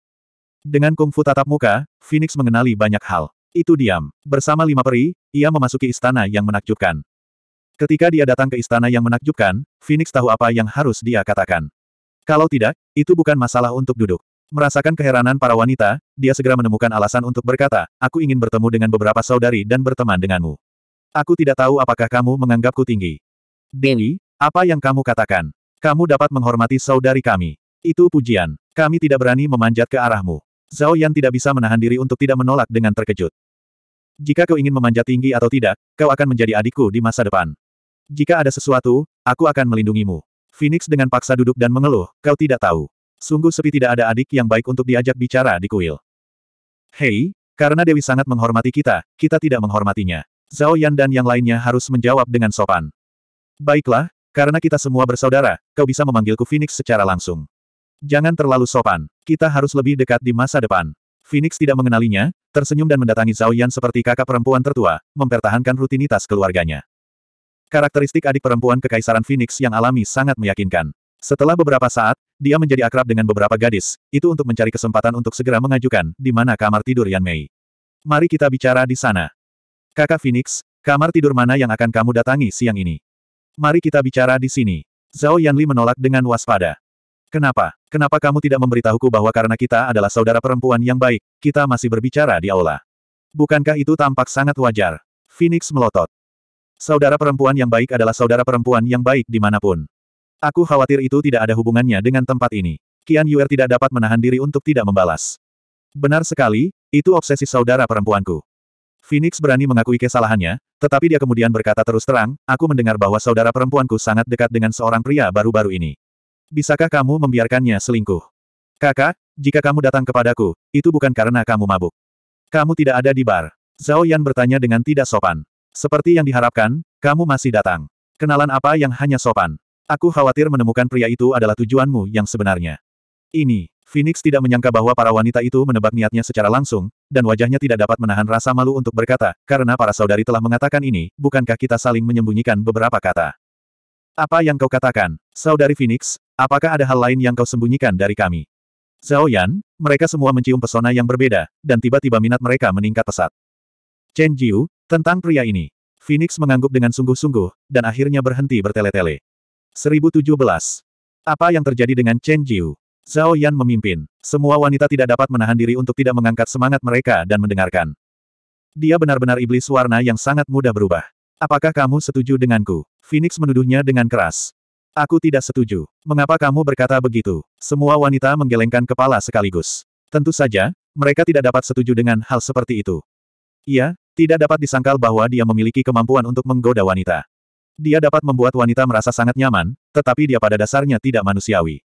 Dengan kungfu tatap muka, Phoenix mengenali banyak hal. Itu diam. Bersama lima peri, ia memasuki istana yang menakjubkan. Ketika dia datang ke istana yang menakjubkan, Phoenix tahu apa yang harus dia katakan. Kalau tidak, itu bukan masalah untuk duduk. Merasakan keheranan para wanita, dia segera menemukan alasan untuk berkata, aku ingin bertemu dengan beberapa saudari dan berteman denganmu. Aku tidak tahu apakah kamu menganggapku tinggi. Dewi, apa yang kamu katakan? Kamu dapat menghormati saudari kami. Itu pujian. Kami tidak berani memanjat ke arahmu. Zhao Yan tidak bisa menahan diri untuk tidak menolak dengan terkejut. Jika kau ingin memanjat tinggi atau tidak, kau akan menjadi adikku di masa depan. Jika ada sesuatu, aku akan melindungimu. Phoenix dengan paksa duduk dan mengeluh, kau tidak tahu. Sungguh sepi tidak ada adik yang baik untuk diajak bicara di kuil. Hei, karena Dewi sangat menghormati kita, kita tidak menghormatinya. Zhao Yan dan yang lainnya harus menjawab dengan sopan. Baiklah, karena kita semua bersaudara, kau bisa memanggilku Phoenix secara langsung. Jangan terlalu sopan. Kita harus lebih dekat di masa depan. Phoenix tidak mengenalinya, tersenyum dan mendatangi Zhao Yan seperti kakak perempuan tertua, mempertahankan rutinitas keluarganya. Karakteristik adik perempuan kekaisaran Phoenix yang alami sangat meyakinkan. Setelah beberapa saat, dia menjadi akrab dengan beberapa gadis, itu untuk mencari kesempatan untuk segera mengajukan di mana kamar tidur Yan Mei. Mari kita bicara di sana. Kakak Phoenix, kamar tidur mana yang akan kamu datangi siang ini? Mari kita bicara di sini. Zhao Yanli menolak dengan waspada. Kenapa? Kenapa kamu tidak memberitahuku bahwa karena kita adalah saudara perempuan yang baik, kita masih berbicara di aula? Bukankah itu tampak sangat wajar? Phoenix melotot. Saudara perempuan yang baik adalah saudara perempuan yang baik dimanapun. Aku khawatir itu tidak ada hubungannya dengan tempat ini. Kian Yuer tidak dapat menahan diri untuk tidak membalas. Benar sekali, itu obsesi saudara perempuanku. Phoenix berani mengakui kesalahannya, tetapi dia kemudian berkata terus terang, aku mendengar bahwa saudara perempuanku sangat dekat dengan seorang pria baru-baru ini. Bisakah kamu membiarkannya selingkuh? Kakak, jika kamu datang kepadaku, itu bukan karena kamu mabuk. Kamu tidak ada di bar. Zhao Yan bertanya dengan tidak sopan. Seperti yang diharapkan, kamu masih datang. Kenalan apa yang hanya sopan? Aku khawatir menemukan pria itu adalah tujuanmu yang sebenarnya. Ini, Phoenix tidak menyangka bahwa para wanita itu menebak niatnya secara langsung, dan wajahnya tidak dapat menahan rasa malu untuk berkata, karena para saudari telah mengatakan ini, bukankah kita saling menyembunyikan beberapa kata. Apa yang kau katakan, saudari Phoenix, apakah ada hal lain yang kau sembunyikan dari kami? Zhao Yan, mereka semua mencium pesona yang berbeda, dan tiba-tiba minat mereka meningkat pesat. Chen Jiu, tentang pria ini. Phoenix mengangguk dengan sungguh-sungguh, dan akhirnya berhenti bertele-tele. 1017. Apa yang terjadi dengan Chen Jiu? Zhao Yan memimpin. Semua wanita tidak dapat menahan diri untuk tidak mengangkat semangat mereka dan mendengarkan. Dia benar-benar iblis warna yang sangat mudah berubah. Apakah kamu setuju denganku? Phoenix menuduhnya dengan keras. Aku tidak setuju. Mengapa kamu berkata begitu? Semua wanita menggelengkan kepala sekaligus. Tentu saja, mereka tidak dapat setuju dengan hal seperti itu. Ia, tidak dapat disangkal bahwa dia memiliki kemampuan untuk menggoda wanita. Dia dapat membuat wanita merasa sangat nyaman, tetapi dia pada dasarnya tidak manusiawi.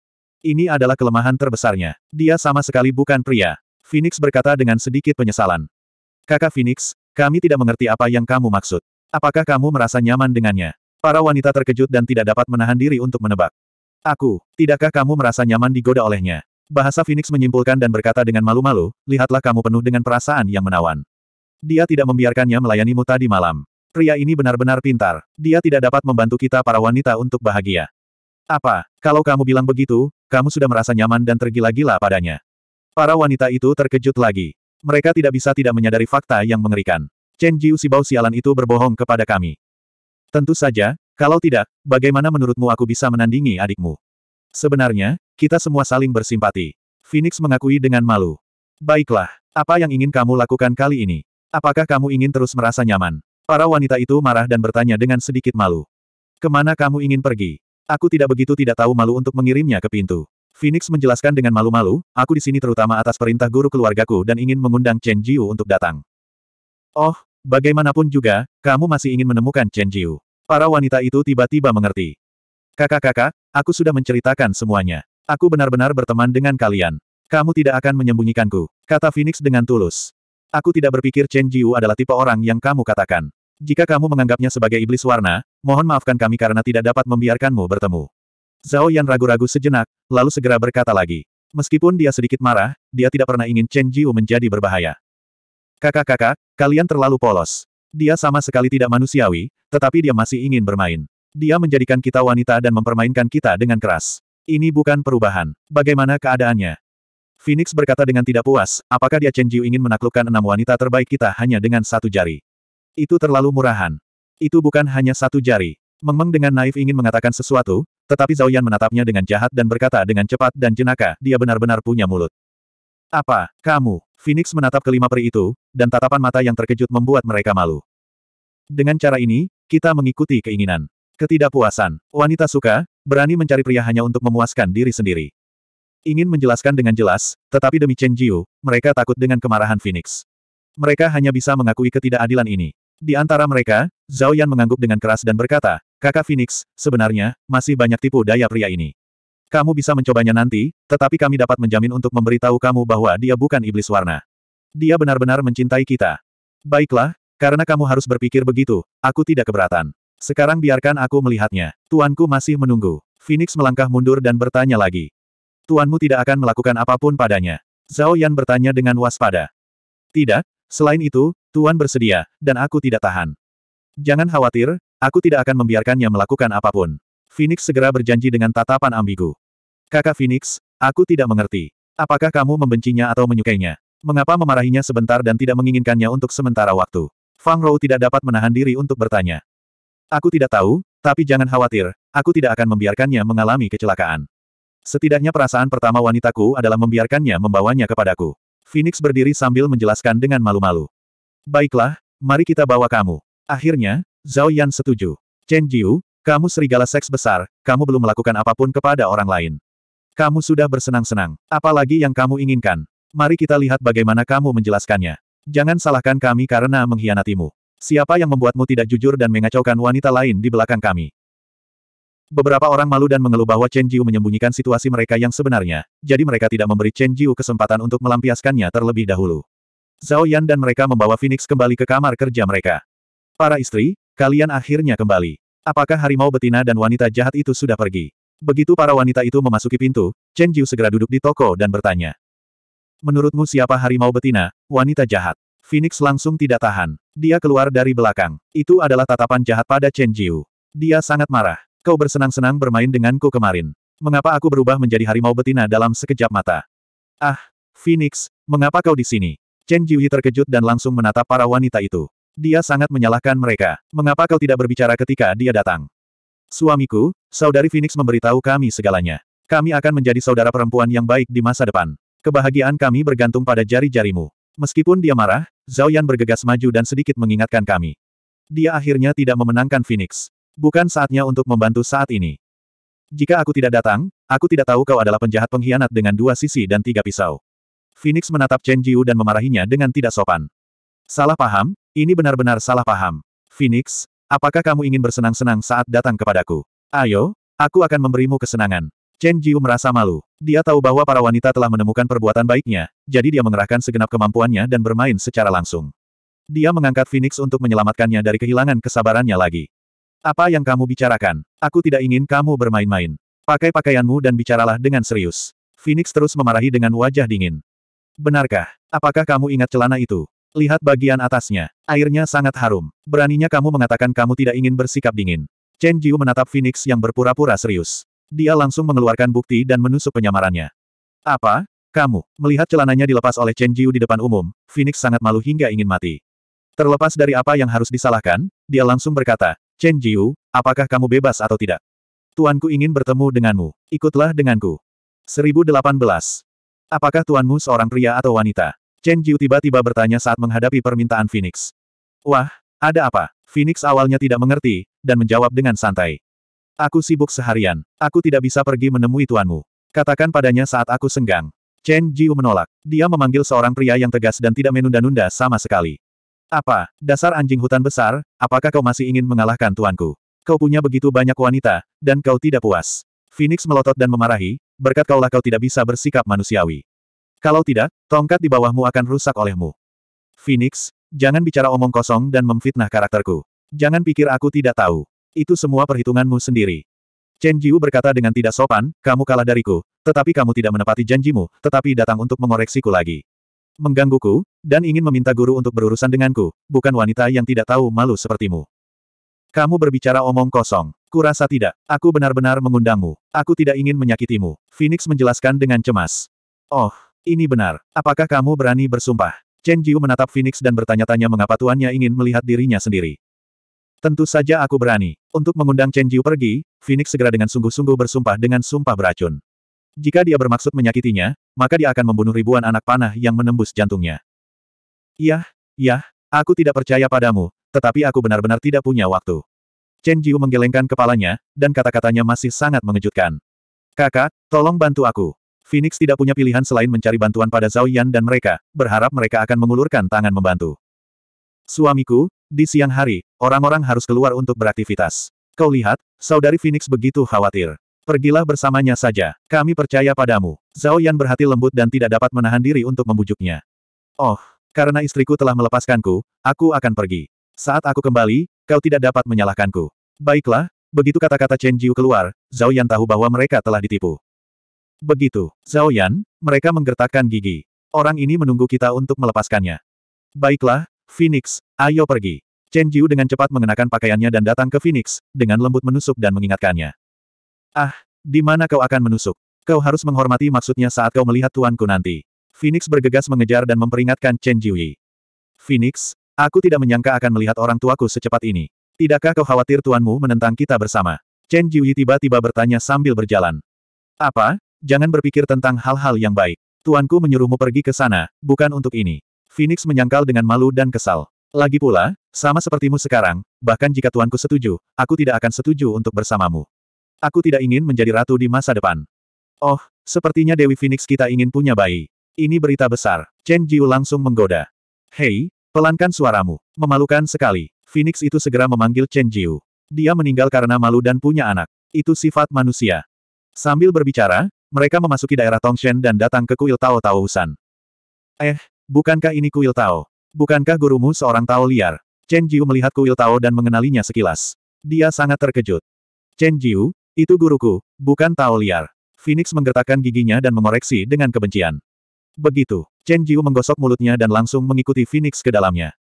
Ini adalah kelemahan terbesarnya. Dia sama sekali bukan pria. Phoenix berkata dengan sedikit penyesalan. Kakak Phoenix, kami tidak mengerti apa yang kamu maksud. Apakah kamu merasa nyaman dengannya? Para wanita terkejut dan tidak dapat menahan diri untuk menebak. Aku, tidakkah kamu merasa nyaman digoda olehnya? Bahasa Phoenix menyimpulkan dan berkata dengan malu-malu, lihatlah kamu penuh dengan perasaan yang menawan. Dia tidak membiarkannya melayanimu tadi malam. Pria ini benar-benar pintar. Dia tidak dapat membantu kita para wanita untuk bahagia. Apa, kalau kamu bilang begitu, kamu sudah merasa nyaman dan tergila-gila padanya. Para wanita itu terkejut lagi. Mereka tidak bisa tidak menyadari fakta yang mengerikan. Chen Jiu si bau sialan itu berbohong kepada kami. Tentu saja, kalau tidak, bagaimana menurutmu aku bisa menandingi adikmu? Sebenarnya, kita semua saling bersimpati. Phoenix mengakui dengan malu. Baiklah, apa yang ingin kamu lakukan kali ini? Apakah kamu ingin terus merasa nyaman? Para wanita itu marah dan bertanya dengan sedikit malu. Kemana kamu ingin pergi? Aku tidak begitu tidak tahu malu untuk mengirimnya ke pintu. Phoenix menjelaskan dengan malu-malu, aku di sini terutama atas perintah guru keluargaku dan ingin mengundang Chen Jiu untuk datang. Oh, Bagaimanapun juga, kamu masih ingin menemukan Chen Jiu. Para wanita itu tiba-tiba mengerti. Kakak-kakak, aku sudah menceritakan semuanya. Aku benar-benar berteman dengan kalian. Kamu tidak akan menyembunyikanku, kata Phoenix dengan tulus. Aku tidak berpikir Chen Jiu adalah tipe orang yang kamu katakan. Jika kamu menganggapnya sebagai iblis warna, mohon maafkan kami karena tidak dapat membiarkanmu bertemu. Zhao Yan ragu-ragu sejenak, lalu segera berkata lagi. Meskipun dia sedikit marah, dia tidak pernah ingin Chen Jiu menjadi berbahaya. Kakak-kakak, kalian terlalu polos. Dia sama sekali tidak manusiawi, tetapi dia masih ingin bermain. Dia menjadikan kita wanita dan mempermainkan kita dengan keras. Ini bukan perubahan. Bagaimana keadaannya? Phoenix berkata dengan tidak puas, apakah dia Chen Jiu ingin menaklukkan enam wanita terbaik kita hanya dengan satu jari? Itu terlalu murahan. Itu bukan hanya satu jari. Meng meng dengan naif ingin mengatakan sesuatu, tetapi Zhao Yan menatapnya dengan jahat dan berkata dengan cepat dan jenaka, dia benar-benar punya mulut. Apa, kamu? Phoenix menatap kelima peri itu, dan tatapan mata yang terkejut membuat mereka malu. Dengan cara ini, kita mengikuti keinginan. Ketidakpuasan. Wanita suka, berani mencari pria hanya untuk memuaskan diri sendiri. Ingin menjelaskan dengan jelas, tetapi demi Chen Jiu, mereka takut dengan kemarahan Phoenix. Mereka hanya bisa mengakui ketidakadilan ini. Di antara mereka, Zhao Yan mengangguk dengan keras dan berkata, kakak Phoenix, sebenarnya, masih banyak tipu daya pria ini. Kamu bisa mencobanya nanti, tetapi kami dapat menjamin untuk memberitahu kamu bahwa dia bukan iblis warna. Dia benar-benar mencintai kita. Baiklah, karena kamu harus berpikir begitu, aku tidak keberatan. Sekarang biarkan aku melihatnya. Tuanku masih menunggu. Phoenix melangkah mundur dan bertanya lagi. Tuanmu tidak akan melakukan apapun padanya. Zhao Yan bertanya dengan waspada. Tidak, selain itu, Tuan bersedia, dan aku tidak tahan. Jangan khawatir, aku tidak akan membiarkannya melakukan apapun. Phoenix segera berjanji dengan tatapan ambigu. Kakak Phoenix, aku tidak mengerti. Apakah kamu membencinya atau menyukainya? Mengapa memarahinya sebentar dan tidak menginginkannya untuk sementara waktu? Fang Rou tidak dapat menahan diri untuk bertanya. Aku tidak tahu, tapi jangan khawatir, aku tidak akan membiarkannya mengalami kecelakaan. Setidaknya perasaan pertama wanitaku adalah membiarkannya membawanya kepadaku. Phoenix berdiri sambil menjelaskan dengan malu-malu. Baiklah, mari kita bawa kamu. Akhirnya, Zhao Yan setuju. Chen Jiu, kamu serigala seks besar, kamu belum melakukan apapun kepada orang lain. Kamu sudah bersenang-senang. Apalagi yang kamu inginkan. Mari kita lihat bagaimana kamu menjelaskannya. Jangan salahkan kami karena mengkhianatimu. Siapa yang membuatmu tidak jujur dan mengacaukan wanita lain di belakang kami? Beberapa orang malu dan mengeluh bahwa Chen Jiu menyembunyikan situasi mereka yang sebenarnya, jadi mereka tidak memberi Chen Jiu kesempatan untuk melampiaskannya terlebih dahulu. Zhao Yan dan mereka membawa Phoenix kembali ke kamar kerja mereka. Para istri, kalian akhirnya kembali. Apakah harimau betina dan wanita jahat itu sudah pergi? Begitu para wanita itu memasuki pintu, Chen Jiu segera duduk di toko dan bertanya. Menurutmu siapa harimau betina, wanita jahat? Phoenix langsung tidak tahan. Dia keluar dari belakang. Itu adalah tatapan jahat pada Chen Jiu. Dia sangat marah. Kau bersenang-senang bermain denganku kemarin. Mengapa aku berubah menjadi harimau betina dalam sekejap mata? Ah, Phoenix, mengapa kau di sini? Chen Jiu terkejut dan langsung menatap para wanita itu. Dia sangat menyalahkan mereka. Mengapa kau tidak berbicara ketika dia datang? Suamiku, saudari Phoenix memberitahu kami segalanya. Kami akan menjadi saudara perempuan yang baik di masa depan. Kebahagiaan kami bergantung pada jari-jarimu. Meskipun dia marah, Zhao Yan bergegas maju dan sedikit mengingatkan kami. Dia akhirnya tidak memenangkan Phoenix. Bukan saatnya untuk membantu saat ini. Jika aku tidak datang, aku tidak tahu kau adalah penjahat pengkhianat dengan dua sisi dan tiga pisau. Phoenix menatap Chen Jiu dan memarahinya dengan tidak sopan. Salah paham? Ini benar-benar salah paham. Phoenix, Apakah kamu ingin bersenang-senang saat datang kepadaku? Ayo, aku akan memberimu kesenangan. Chen Jiu merasa malu. Dia tahu bahwa para wanita telah menemukan perbuatan baiknya, jadi dia mengerahkan segenap kemampuannya dan bermain secara langsung. Dia mengangkat Phoenix untuk menyelamatkannya dari kehilangan kesabarannya lagi. Apa yang kamu bicarakan? Aku tidak ingin kamu bermain-main. Pakai pakaianmu dan bicaralah dengan serius. Phoenix terus memarahi dengan wajah dingin. Benarkah? Apakah kamu ingat celana itu? Lihat bagian atasnya. Airnya sangat harum. Beraninya kamu mengatakan kamu tidak ingin bersikap dingin. Chen Jiu menatap Phoenix yang berpura-pura serius. Dia langsung mengeluarkan bukti dan menusuk penyamarannya. Apa? Kamu? Melihat celananya dilepas oleh Chen Jiu di depan umum, Phoenix sangat malu hingga ingin mati. Terlepas dari apa yang harus disalahkan, dia langsung berkata, Chen Jiu, apakah kamu bebas atau tidak? Tuanku ingin bertemu denganmu. Ikutlah denganku. 1018. Apakah tuanmu seorang pria atau wanita? Chen Jiu tiba-tiba bertanya saat menghadapi permintaan Phoenix. Wah, ada apa? Phoenix awalnya tidak mengerti, dan menjawab dengan santai. Aku sibuk seharian. Aku tidak bisa pergi menemui tuanmu. Katakan padanya saat aku senggang. Chen Jiu menolak. Dia memanggil seorang pria yang tegas dan tidak menunda-nunda sama sekali. Apa, dasar anjing hutan besar, apakah kau masih ingin mengalahkan tuanku? Kau punya begitu banyak wanita, dan kau tidak puas. Phoenix melotot dan memarahi, berkat kaulah kau tidak bisa bersikap manusiawi. Kalau tidak, tongkat di bawahmu akan rusak olehmu. Phoenix, jangan bicara omong kosong dan memfitnah karakterku. Jangan pikir aku tidak tahu. Itu semua perhitunganmu sendiri. Chen Jiu berkata dengan tidak sopan, kamu kalah dariku, tetapi kamu tidak menepati janjimu, tetapi datang untuk mengoreksiku lagi. Menggangguku, dan ingin meminta guru untuk berurusan denganku, bukan wanita yang tidak tahu malu sepertimu. Kamu berbicara omong kosong. Kurasa tidak, aku benar-benar mengundangmu. Aku tidak ingin menyakitimu. Phoenix menjelaskan dengan cemas. Oh, ini benar. Apakah kamu berani bersumpah? Chen Jiu menatap Phoenix dan bertanya-tanya mengapa tuannya ingin melihat dirinya sendiri. Tentu saja aku berani. Untuk mengundang Chen Jiu pergi, Phoenix segera dengan sungguh-sungguh bersumpah dengan sumpah beracun. Jika dia bermaksud menyakitinya, maka dia akan membunuh ribuan anak panah yang menembus jantungnya. Yah, yah, aku tidak percaya padamu, tetapi aku benar-benar tidak punya waktu. Chen Jiu menggelengkan kepalanya, dan kata-katanya masih sangat mengejutkan. Kakak, tolong bantu aku. Phoenix tidak punya pilihan selain mencari bantuan pada Zhao Yan dan mereka, berharap mereka akan mengulurkan tangan membantu. Suamiku, di siang hari, orang-orang harus keluar untuk beraktivitas. Kau lihat, saudari Phoenix begitu khawatir. Pergilah bersamanya saja, kami percaya padamu. Zhao Yan berhati lembut dan tidak dapat menahan diri untuk membujuknya. Oh, karena istriku telah melepaskanku, aku akan pergi. Saat aku kembali, kau tidak dapat menyalahkanku. Baiklah, begitu kata-kata Chen Jiu keluar, Zhao Yan tahu bahwa mereka telah ditipu. Begitu, Zhao Yan, mereka menggertakkan gigi. Orang ini menunggu kita untuk melepaskannya. Baiklah, Phoenix, ayo pergi. Chen Jiu dengan cepat mengenakan pakaiannya dan datang ke Phoenix, dengan lembut menusuk dan mengingatkannya. Ah, di mana kau akan menusuk? Kau harus menghormati maksudnya saat kau melihat tuanku nanti. Phoenix bergegas mengejar dan memperingatkan Chen Yi. Phoenix, aku tidak menyangka akan melihat orang tuaku secepat ini. Tidakkah kau khawatir tuanmu menentang kita bersama? Chen Jiu tiba-tiba bertanya sambil berjalan. Apa? Jangan berpikir tentang hal-hal yang baik. Tuanku menyuruhmu pergi ke sana, bukan untuk ini. Phoenix menyangkal dengan malu dan kesal. Lagi pula, sama sepertimu sekarang, bahkan jika tuanku setuju, aku tidak akan setuju untuk bersamamu. Aku tidak ingin menjadi ratu di masa depan. Oh, sepertinya Dewi Phoenix kita ingin punya bayi. Ini berita besar. Chen Jiu langsung menggoda. Hei, pelankan suaramu. Memalukan sekali. Phoenix itu segera memanggil Chen Jiu. Dia meninggal karena malu dan punya anak. Itu sifat manusia. Sambil berbicara, mereka memasuki daerah Tongshen dan datang ke kuil Tao Tao Husan. Eh, bukankah ini kuil Tao? Bukankah gurumu seorang Tao liar? Chen Jiu melihat kuil Tao dan mengenalinya sekilas. Dia sangat terkejut. Chen Jiu, itu guruku, bukan Tao liar. Phoenix menggertakkan giginya dan mengoreksi dengan kebencian. Begitu, Chen Jiu menggosok mulutnya dan langsung mengikuti Phoenix ke dalamnya.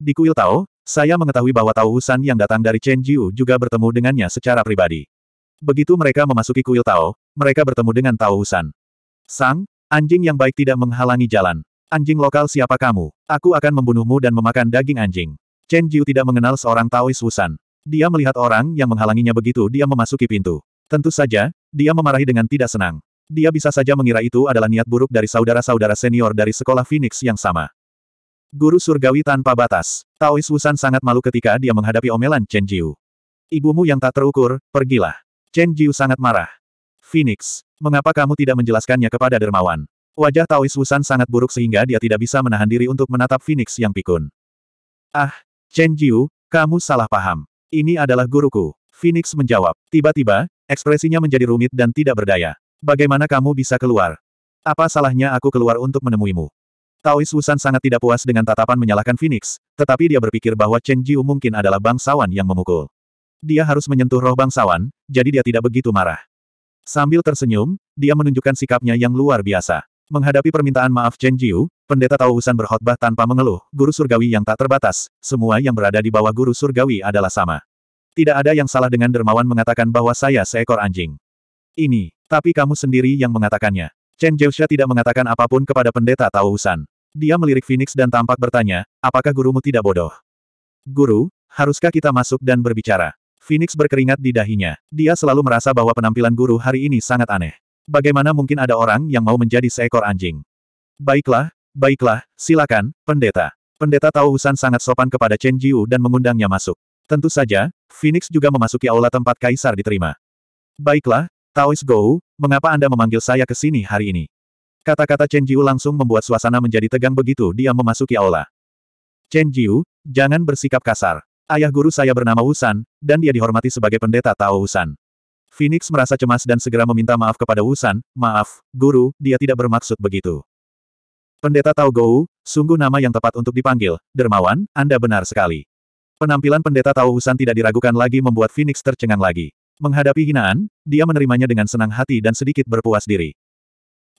Di kuil Tao, saya mengetahui bahwa Tao Husan yang datang dari Chen Jiu juga bertemu dengannya secara pribadi. Begitu mereka memasuki kuil Tao, mereka bertemu dengan Tao Husan. Sang, anjing yang baik tidak menghalangi jalan. Anjing lokal siapa kamu? Aku akan membunuhmu dan memakan daging anjing. Chen Jiu tidak mengenal seorang Taois Husan. Dia melihat orang yang menghalanginya begitu dia memasuki pintu. Tentu saja, dia memarahi dengan tidak senang. Dia bisa saja mengira itu adalah niat buruk dari saudara-saudara senior dari sekolah Phoenix yang sama. Guru surgawi tanpa batas. Taois Wusan sangat malu ketika dia menghadapi omelan Chen Jiu. Ibumu yang tak terukur, pergilah. Chen Jiu sangat marah. Phoenix, mengapa kamu tidak menjelaskannya kepada dermawan? Wajah Taois Wusan sangat buruk sehingga dia tidak bisa menahan diri untuk menatap Phoenix yang pikun. Ah, Chen Jiu, kamu salah paham. Ini adalah guruku. Phoenix menjawab. Tiba-tiba, ekspresinya menjadi rumit dan tidak berdaya. Bagaimana kamu bisa keluar? Apa salahnya aku keluar untuk menemuimu? Taois Wusan sangat tidak puas dengan tatapan menyalahkan Phoenix, tetapi dia berpikir bahwa Chen Jiu mungkin adalah bangsawan yang memukul. Dia harus menyentuh roh bangsawan, jadi dia tidak begitu marah. Sambil tersenyum, dia menunjukkan sikapnya yang luar biasa. Menghadapi permintaan maaf Chen Jiu, pendeta Taowusan berkhotbah tanpa mengeluh, guru surgawi yang tak terbatas, semua yang berada di bawah guru surgawi adalah sama. Tidak ada yang salah dengan dermawan mengatakan bahwa saya seekor anjing. Ini, tapi kamu sendiri yang mengatakannya. Chen Jiusha tidak mengatakan apapun kepada pendeta Taowusan. Dia melirik Phoenix dan tampak bertanya, apakah gurumu tidak bodoh? Guru, haruskah kita masuk dan berbicara? Phoenix berkeringat di dahinya. Dia selalu merasa bahwa penampilan guru hari ini sangat aneh. Bagaimana mungkin ada orang yang mau menjadi seekor anjing? Baiklah, baiklah, silakan, pendeta. Pendeta Tao Husan sangat sopan kepada Chen Jiu dan mengundangnya masuk. Tentu saja, Phoenix juga memasuki aula tempat kaisar diterima. Baiklah, Taois Gou, mengapa Anda memanggil saya ke sini hari ini? Kata-kata Chen Jiu langsung membuat suasana menjadi tegang begitu dia memasuki aula. Chen Jiu, jangan bersikap kasar. Ayah guru saya bernama Wusan, dan dia dihormati sebagai pendeta Tao Wusan. Phoenix merasa cemas dan segera meminta maaf kepada Wusan, maaf, guru, dia tidak bermaksud begitu. Pendeta Tao Gou, sungguh nama yang tepat untuk dipanggil, dermawan, Anda benar sekali. Penampilan pendeta Tao Wusan tidak diragukan lagi membuat Phoenix tercengang lagi. Menghadapi hinaan, dia menerimanya dengan senang hati dan sedikit berpuas diri.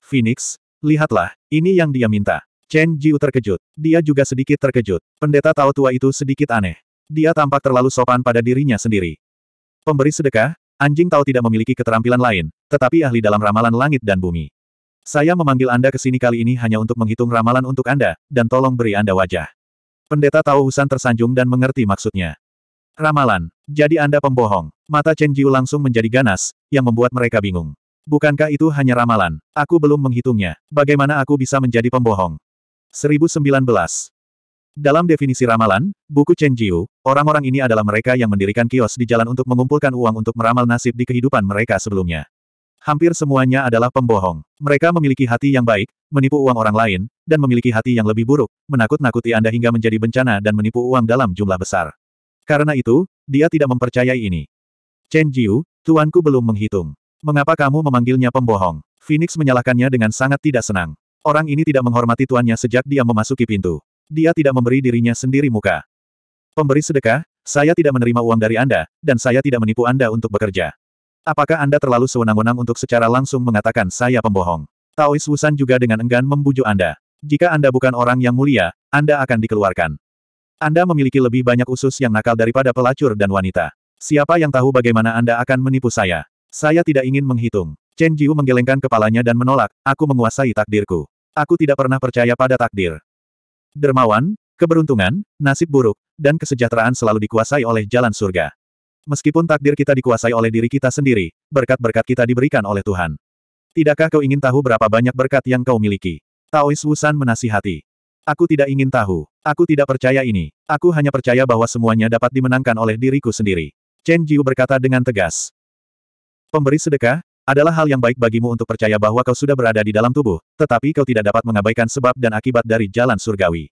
Phoenix, lihatlah, ini yang dia minta. Chen Jiu terkejut. Dia juga sedikit terkejut. Pendeta Tao tua itu sedikit aneh. Dia tampak terlalu sopan pada dirinya sendiri. Pemberi sedekah, anjing tahu tidak memiliki keterampilan lain, tetapi ahli dalam ramalan langit dan bumi. Saya memanggil Anda ke sini kali ini hanya untuk menghitung ramalan untuk Anda, dan tolong beri Anda wajah. Pendeta tahu Husan tersanjung dan mengerti maksudnya. Ramalan, jadi Anda pembohong. Mata Chen Jiu langsung menjadi ganas, yang membuat mereka bingung. Bukankah itu hanya ramalan? Aku belum menghitungnya. Bagaimana aku bisa menjadi pembohong? 1019. Dalam definisi ramalan, buku Chen Jiu, orang-orang ini adalah mereka yang mendirikan kios di jalan untuk mengumpulkan uang untuk meramal nasib di kehidupan mereka sebelumnya. Hampir semuanya adalah pembohong. Mereka memiliki hati yang baik, menipu uang orang lain, dan memiliki hati yang lebih buruk, menakut-nakuti Anda hingga menjadi bencana dan menipu uang dalam jumlah besar. Karena itu, dia tidak mempercayai ini. Chen Jiu, tuanku belum menghitung. Mengapa kamu memanggilnya pembohong? Phoenix menyalahkannya dengan sangat tidak senang. Orang ini tidak menghormati tuannya sejak dia memasuki pintu dia tidak memberi dirinya sendiri muka. Pemberi sedekah, saya tidak menerima uang dari Anda, dan saya tidak menipu Anda untuk bekerja. Apakah Anda terlalu sewenang-wenang untuk secara langsung mengatakan saya pembohong? Taois Wusan juga dengan enggan membujuk Anda. Jika Anda bukan orang yang mulia, Anda akan dikeluarkan. Anda memiliki lebih banyak usus yang nakal daripada pelacur dan wanita. Siapa yang tahu bagaimana Anda akan menipu saya? Saya tidak ingin menghitung. Chen Jiu menggelengkan kepalanya dan menolak, aku menguasai takdirku. Aku tidak pernah percaya pada takdir. Dermawan, keberuntungan, nasib buruk, dan kesejahteraan selalu dikuasai oleh jalan surga. Meskipun takdir kita dikuasai oleh diri kita sendiri, berkat-berkat kita diberikan oleh Tuhan. Tidakkah kau ingin tahu berapa banyak berkat yang kau miliki? Taois Wusan menasihati. Aku tidak ingin tahu. Aku tidak percaya ini. Aku hanya percaya bahwa semuanya dapat dimenangkan oleh diriku sendiri. Chen Jiu berkata dengan tegas. Pemberi sedekah, adalah hal yang baik bagimu untuk percaya bahwa kau sudah berada di dalam tubuh, tetapi kau tidak dapat mengabaikan sebab dan akibat dari jalan surgawi.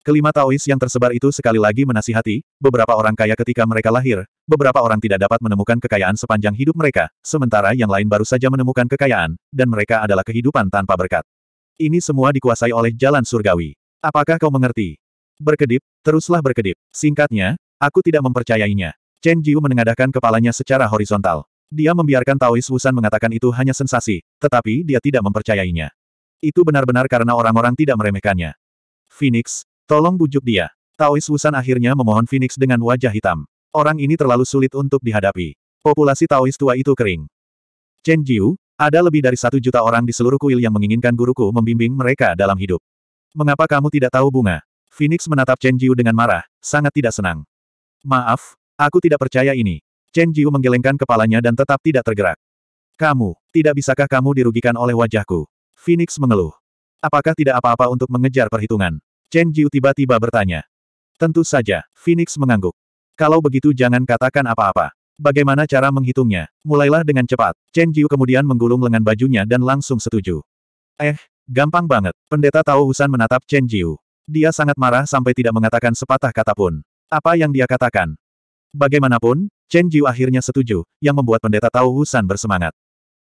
Kelima Taois yang tersebar itu sekali lagi menasihati, beberapa orang kaya ketika mereka lahir, beberapa orang tidak dapat menemukan kekayaan sepanjang hidup mereka, sementara yang lain baru saja menemukan kekayaan, dan mereka adalah kehidupan tanpa berkat. Ini semua dikuasai oleh jalan surgawi. Apakah kau mengerti? Berkedip, teruslah berkedip. Singkatnya, aku tidak mempercayainya. Chen Jiu menengadahkan kepalanya secara horizontal. Dia membiarkan Taois Wusan mengatakan itu hanya sensasi, tetapi dia tidak mempercayainya. Itu benar-benar karena orang-orang tidak meremehkannya. Phoenix, tolong bujuk dia. Taois Wusan akhirnya memohon Phoenix dengan wajah hitam. Orang ini terlalu sulit untuk dihadapi. Populasi Taois tua itu kering. Chen Jiu, ada lebih dari satu juta orang di seluruh kuil yang menginginkan guruku membimbing mereka dalam hidup. Mengapa kamu tidak tahu bunga? Phoenix menatap Chen Jiu dengan marah, sangat tidak senang. Maaf, aku tidak percaya ini. Chen Jiu menggelengkan kepalanya dan tetap tidak tergerak. Kamu, tidak bisakah kamu dirugikan oleh wajahku? Phoenix mengeluh. Apakah tidak apa-apa untuk mengejar perhitungan? Chen Jiu tiba-tiba bertanya. Tentu saja, Phoenix mengangguk. Kalau begitu jangan katakan apa-apa. Bagaimana cara menghitungnya? Mulailah dengan cepat. Chen Jiu kemudian menggulung lengan bajunya dan langsung setuju. Eh, gampang banget. Pendeta Tao Husan menatap Chen Jiu. Dia sangat marah sampai tidak mengatakan sepatah kata pun. Apa yang dia katakan? Bagaimanapun, Chen Jiu akhirnya setuju, yang membuat pendeta Tao Husan bersemangat.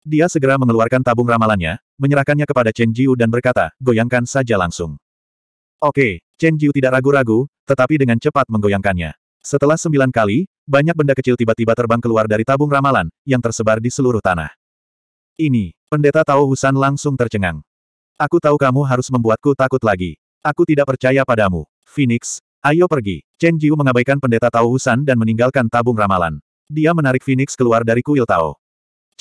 Dia segera mengeluarkan tabung ramalannya, menyerahkannya kepada Chen Jiu dan berkata, goyangkan saja langsung. Oke, Chen Jiu tidak ragu-ragu, tetapi dengan cepat menggoyangkannya. Setelah sembilan kali, banyak benda kecil tiba-tiba terbang keluar dari tabung ramalan, yang tersebar di seluruh tanah. Ini, pendeta Tao Husan langsung tercengang. Aku tahu kamu harus membuatku takut lagi. Aku tidak percaya padamu. Phoenix, Ayo pergi. Chen Jiu mengabaikan pendeta Tao Husan dan meninggalkan tabung ramalan. Dia menarik Phoenix keluar dari kuil Tao.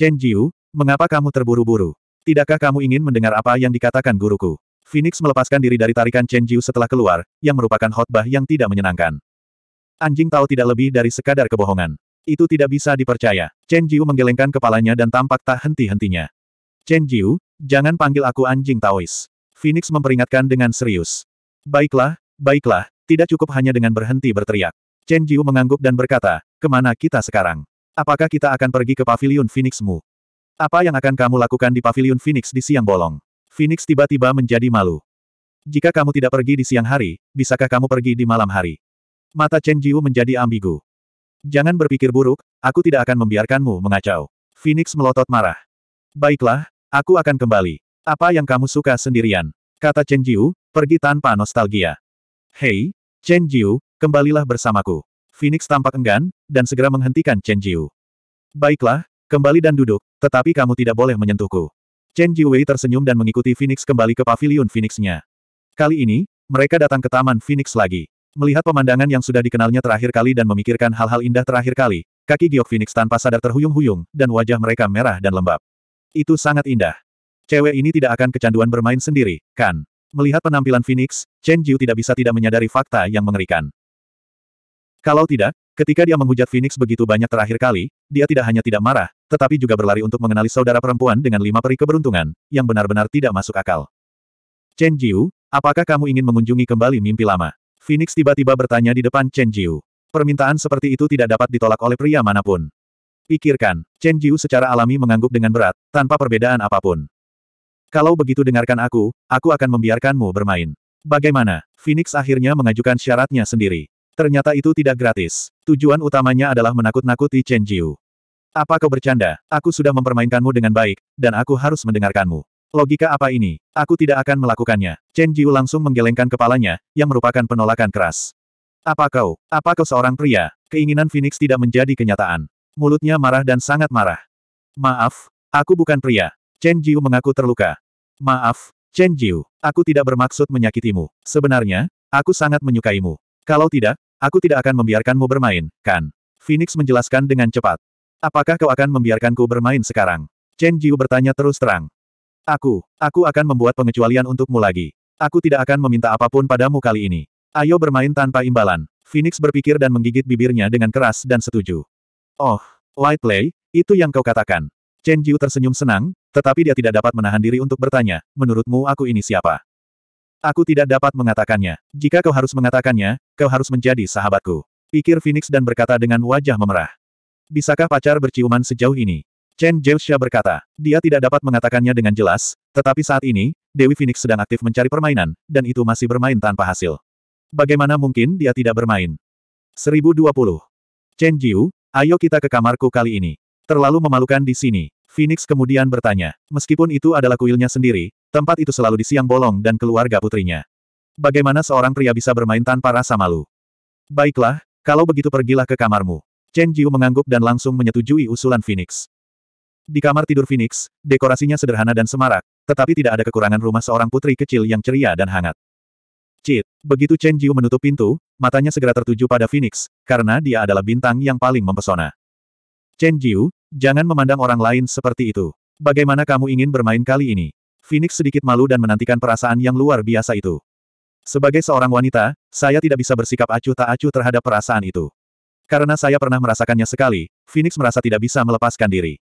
Chen Jiu, mengapa kamu terburu-buru? Tidakkah kamu ingin mendengar apa yang dikatakan guruku? Phoenix melepaskan diri dari tarikan Chen Jiu setelah keluar, yang merupakan khotbah yang tidak menyenangkan. Anjing Tao tidak lebih dari sekadar kebohongan. Itu tidak bisa dipercaya. Chen Jiu menggelengkan kepalanya dan tampak tak henti-hentinya. Chen Jiu, jangan panggil aku anjing Taois. Phoenix memperingatkan dengan serius. Baiklah, baiklah, tidak cukup hanya dengan berhenti berteriak. Chen Jiu mengangguk dan berkata, kemana kita sekarang? Apakah kita akan pergi ke pavilion Phoenixmu? Apa yang akan kamu lakukan di pavilion Phoenix di siang bolong? Phoenix tiba-tiba menjadi malu. Jika kamu tidak pergi di siang hari, bisakah kamu pergi di malam hari? Mata Chen Jiu menjadi ambigu. Jangan berpikir buruk, aku tidak akan membiarkanmu mengacau. Phoenix melotot marah. Baiklah, aku akan kembali. Apa yang kamu suka sendirian? Kata Chen Jiu, pergi tanpa nostalgia. Hei, Chen Jiu, kembalilah bersamaku. Phoenix tampak enggan, dan segera menghentikan Chen Jiu. Baiklah, kembali dan duduk, tetapi kamu tidak boleh menyentuhku. Chen Wei tersenyum dan mengikuti Phoenix kembali ke paviliun Phoenixnya. Kali ini, mereka datang ke Taman Phoenix lagi. Melihat pemandangan yang sudah dikenalnya terakhir kali dan memikirkan hal-hal indah terakhir kali, kaki Giok Phoenix tanpa sadar terhuyung-huyung, dan wajah mereka merah dan lembab. Itu sangat indah. Cewek ini tidak akan kecanduan bermain sendiri, kan? Melihat penampilan Phoenix, Chen Jiu tidak bisa tidak menyadari fakta yang mengerikan. Kalau tidak, ketika dia menghujat Phoenix begitu banyak terakhir kali, dia tidak hanya tidak marah, tetapi juga berlari untuk mengenali saudara perempuan dengan lima peri keberuntungan, yang benar-benar tidak masuk akal. Chen Jiu, apakah kamu ingin mengunjungi kembali mimpi lama? Phoenix tiba-tiba bertanya di depan Chen Jiu. Permintaan seperti itu tidak dapat ditolak oleh pria manapun. Pikirkan, Chen Jiu secara alami mengangguk dengan berat, tanpa perbedaan apapun. Kalau begitu dengarkan aku, aku akan membiarkanmu bermain. Bagaimana? Phoenix akhirnya mengajukan syaratnya sendiri. Ternyata itu tidak gratis. Tujuan utamanya adalah menakut-nakuti Chen Jiu. Apa kau bercanda? Aku sudah mempermainkanmu dengan baik, dan aku harus mendengarkanmu. Logika apa ini? Aku tidak akan melakukannya. Chen Jiu langsung menggelengkan kepalanya, yang merupakan penolakan keras. Apa kau? Apa kau seorang pria? Keinginan Phoenix tidak menjadi kenyataan. Mulutnya marah dan sangat marah. Maaf, aku bukan pria. Chen Jiu mengaku terluka. Maaf, Chen Jiu, aku tidak bermaksud menyakitimu. Sebenarnya, aku sangat menyukaimu. Kalau tidak, aku tidak akan membiarkanmu bermain, kan? Phoenix menjelaskan dengan cepat. Apakah kau akan membiarkanku bermain sekarang? Chen Jiu bertanya terus terang. Aku, aku akan membuat pengecualian untukmu lagi. Aku tidak akan meminta apapun padamu kali ini. Ayo bermain tanpa imbalan. Phoenix berpikir dan menggigit bibirnya dengan keras dan setuju. Oh, Light Play, itu yang kau katakan. Chen Jiu tersenyum senang, tetapi dia tidak dapat menahan diri untuk bertanya, menurutmu aku ini siapa? Aku tidak dapat mengatakannya. Jika kau harus mengatakannya, kau harus menjadi sahabatku. Pikir Phoenix dan berkata dengan wajah memerah. Bisakah pacar berciuman sejauh ini? Chen Jiuxia berkata, dia tidak dapat mengatakannya dengan jelas, tetapi saat ini, Dewi Phoenix sedang aktif mencari permainan, dan itu masih bermain tanpa hasil. Bagaimana mungkin dia tidak bermain? 1020. Chen Jiu, ayo kita ke kamarku kali ini. Terlalu memalukan di sini. Phoenix kemudian bertanya, meskipun itu adalah kuilnya sendiri, tempat itu selalu di siang bolong dan keluarga putrinya. Bagaimana seorang pria bisa bermain tanpa rasa malu? Baiklah, kalau begitu pergilah ke kamarmu. Chen Jiu mengangguk dan langsung menyetujui usulan Phoenix. Di kamar tidur Phoenix, dekorasinya sederhana dan semarak, tetapi tidak ada kekurangan rumah seorang putri kecil yang ceria dan hangat. Cit, begitu Chen Jiu menutup pintu, matanya segera tertuju pada Phoenix, karena dia adalah bintang yang paling mempesona. Chen Jiu, jangan memandang orang lain seperti itu. Bagaimana kamu ingin bermain kali ini? Phoenix sedikit malu dan menantikan perasaan yang luar biasa itu. Sebagai seorang wanita, saya tidak bisa bersikap acuh tak acuh terhadap perasaan itu. Karena saya pernah merasakannya sekali, Phoenix merasa tidak bisa melepaskan diri.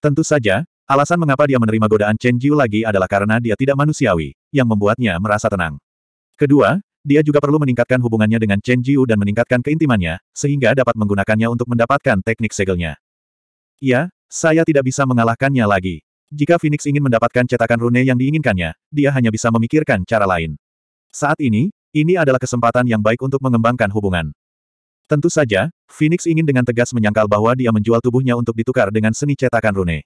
Tentu saja, alasan mengapa dia menerima godaan Chen Jiu lagi adalah karena dia tidak manusiawi, yang membuatnya merasa tenang. Kedua, dia juga perlu meningkatkan hubungannya dengan Chen Jiu dan meningkatkan keintimannya, sehingga dapat menggunakannya untuk mendapatkan teknik segelnya. Ya, saya tidak bisa mengalahkannya lagi. Jika Phoenix ingin mendapatkan cetakan rune yang diinginkannya, dia hanya bisa memikirkan cara lain. Saat ini, ini adalah kesempatan yang baik untuk mengembangkan hubungan. Tentu saja, Phoenix ingin dengan tegas menyangkal bahwa dia menjual tubuhnya untuk ditukar dengan seni cetakan rune.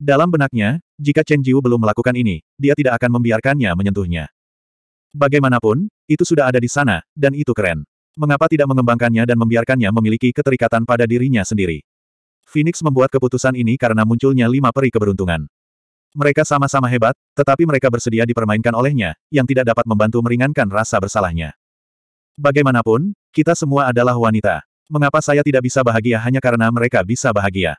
Dalam benaknya, jika Chen Jiu belum melakukan ini, dia tidak akan membiarkannya menyentuhnya. Bagaimanapun, itu sudah ada di sana, dan itu keren. Mengapa tidak mengembangkannya dan membiarkannya memiliki keterikatan pada dirinya sendiri? Phoenix membuat keputusan ini karena munculnya lima peri keberuntungan. Mereka sama-sama hebat, tetapi mereka bersedia dipermainkan olehnya, yang tidak dapat membantu meringankan rasa bersalahnya. Bagaimanapun, kita semua adalah wanita. Mengapa saya tidak bisa bahagia hanya karena mereka bisa bahagia?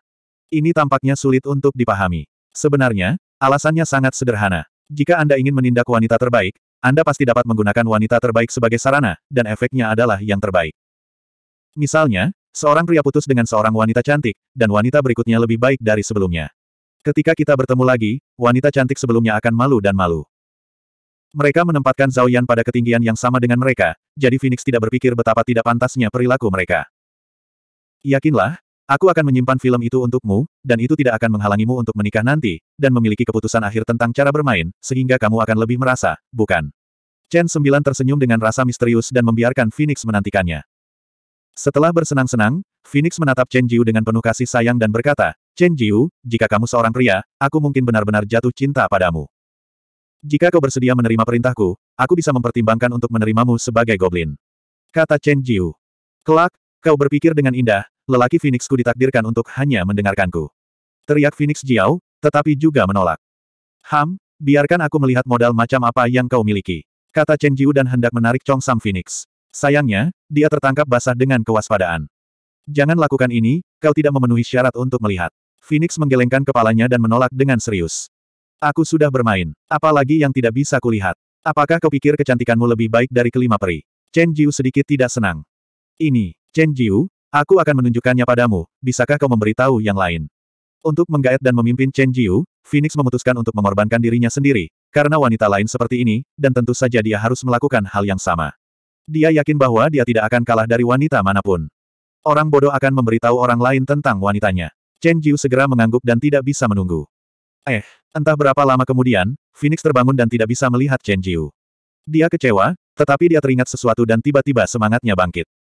Ini tampaknya sulit untuk dipahami. Sebenarnya, alasannya sangat sederhana. Jika Anda ingin menindak wanita terbaik, anda pasti dapat menggunakan wanita terbaik sebagai sarana, dan efeknya adalah yang terbaik. Misalnya, seorang pria putus dengan seorang wanita cantik, dan wanita berikutnya lebih baik dari sebelumnya. Ketika kita bertemu lagi, wanita cantik sebelumnya akan malu dan malu. Mereka menempatkan Zhao Yan pada ketinggian yang sama dengan mereka, jadi Phoenix tidak berpikir betapa tidak pantasnya perilaku mereka. Yakinlah, Aku akan menyimpan film itu untukmu, dan itu tidak akan menghalangimu untuk menikah nanti, dan memiliki keputusan akhir tentang cara bermain, sehingga kamu akan lebih merasa, bukan? Chen sembilan tersenyum dengan rasa misterius dan membiarkan Phoenix menantikannya. Setelah bersenang-senang, Phoenix menatap Chen Jiu dengan penuh kasih sayang dan berkata, Chen Jiu, jika kamu seorang pria, aku mungkin benar-benar jatuh cinta padamu. Jika kau bersedia menerima perintahku, aku bisa mempertimbangkan untuk menerimamu sebagai goblin. Kata Chen Jiu. Kelak, kau berpikir dengan indah, lelaki Phoenixku ditakdirkan untuk hanya mendengarkanku. Teriak Phoenix Jiao, tetapi juga menolak. Ham, biarkan aku melihat modal macam apa yang kau miliki. Kata Chen Jiu dan hendak menarik Chong Sam Phoenix. Sayangnya, dia tertangkap basah dengan kewaspadaan. Jangan lakukan ini, kau tidak memenuhi syarat untuk melihat. Phoenix menggelengkan kepalanya dan menolak dengan serius. Aku sudah bermain, apalagi yang tidak bisa kulihat. Apakah kau pikir kecantikanmu lebih baik dari kelima peri? Chen Jiu sedikit tidak senang. Ini, Chen Jiu, Aku akan menunjukkannya padamu, bisakah kau memberitahu yang lain? Untuk menggaet dan memimpin Chen Jiu, Phoenix memutuskan untuk mengorbankan dirinya sendiri, karena wanita lain seperti ini, dan tentu saja dia harus melakukan hal yang sama. Dia yakin bahwa dia tidak akan kalah dari wanita manapun. Orang bodoh akan memberitahu orang lain tentang wanitanya. Chen Jiu segera mengangguk dan tidak bisa menunggu. Eh, entah berapa lama kemudian, Phoenix terbangun dan tidak bisa melihat Chen Jiu. Dia kecewa, tetapi dia teringat sesuatu dan tiba-tiba semangatnya bangkit.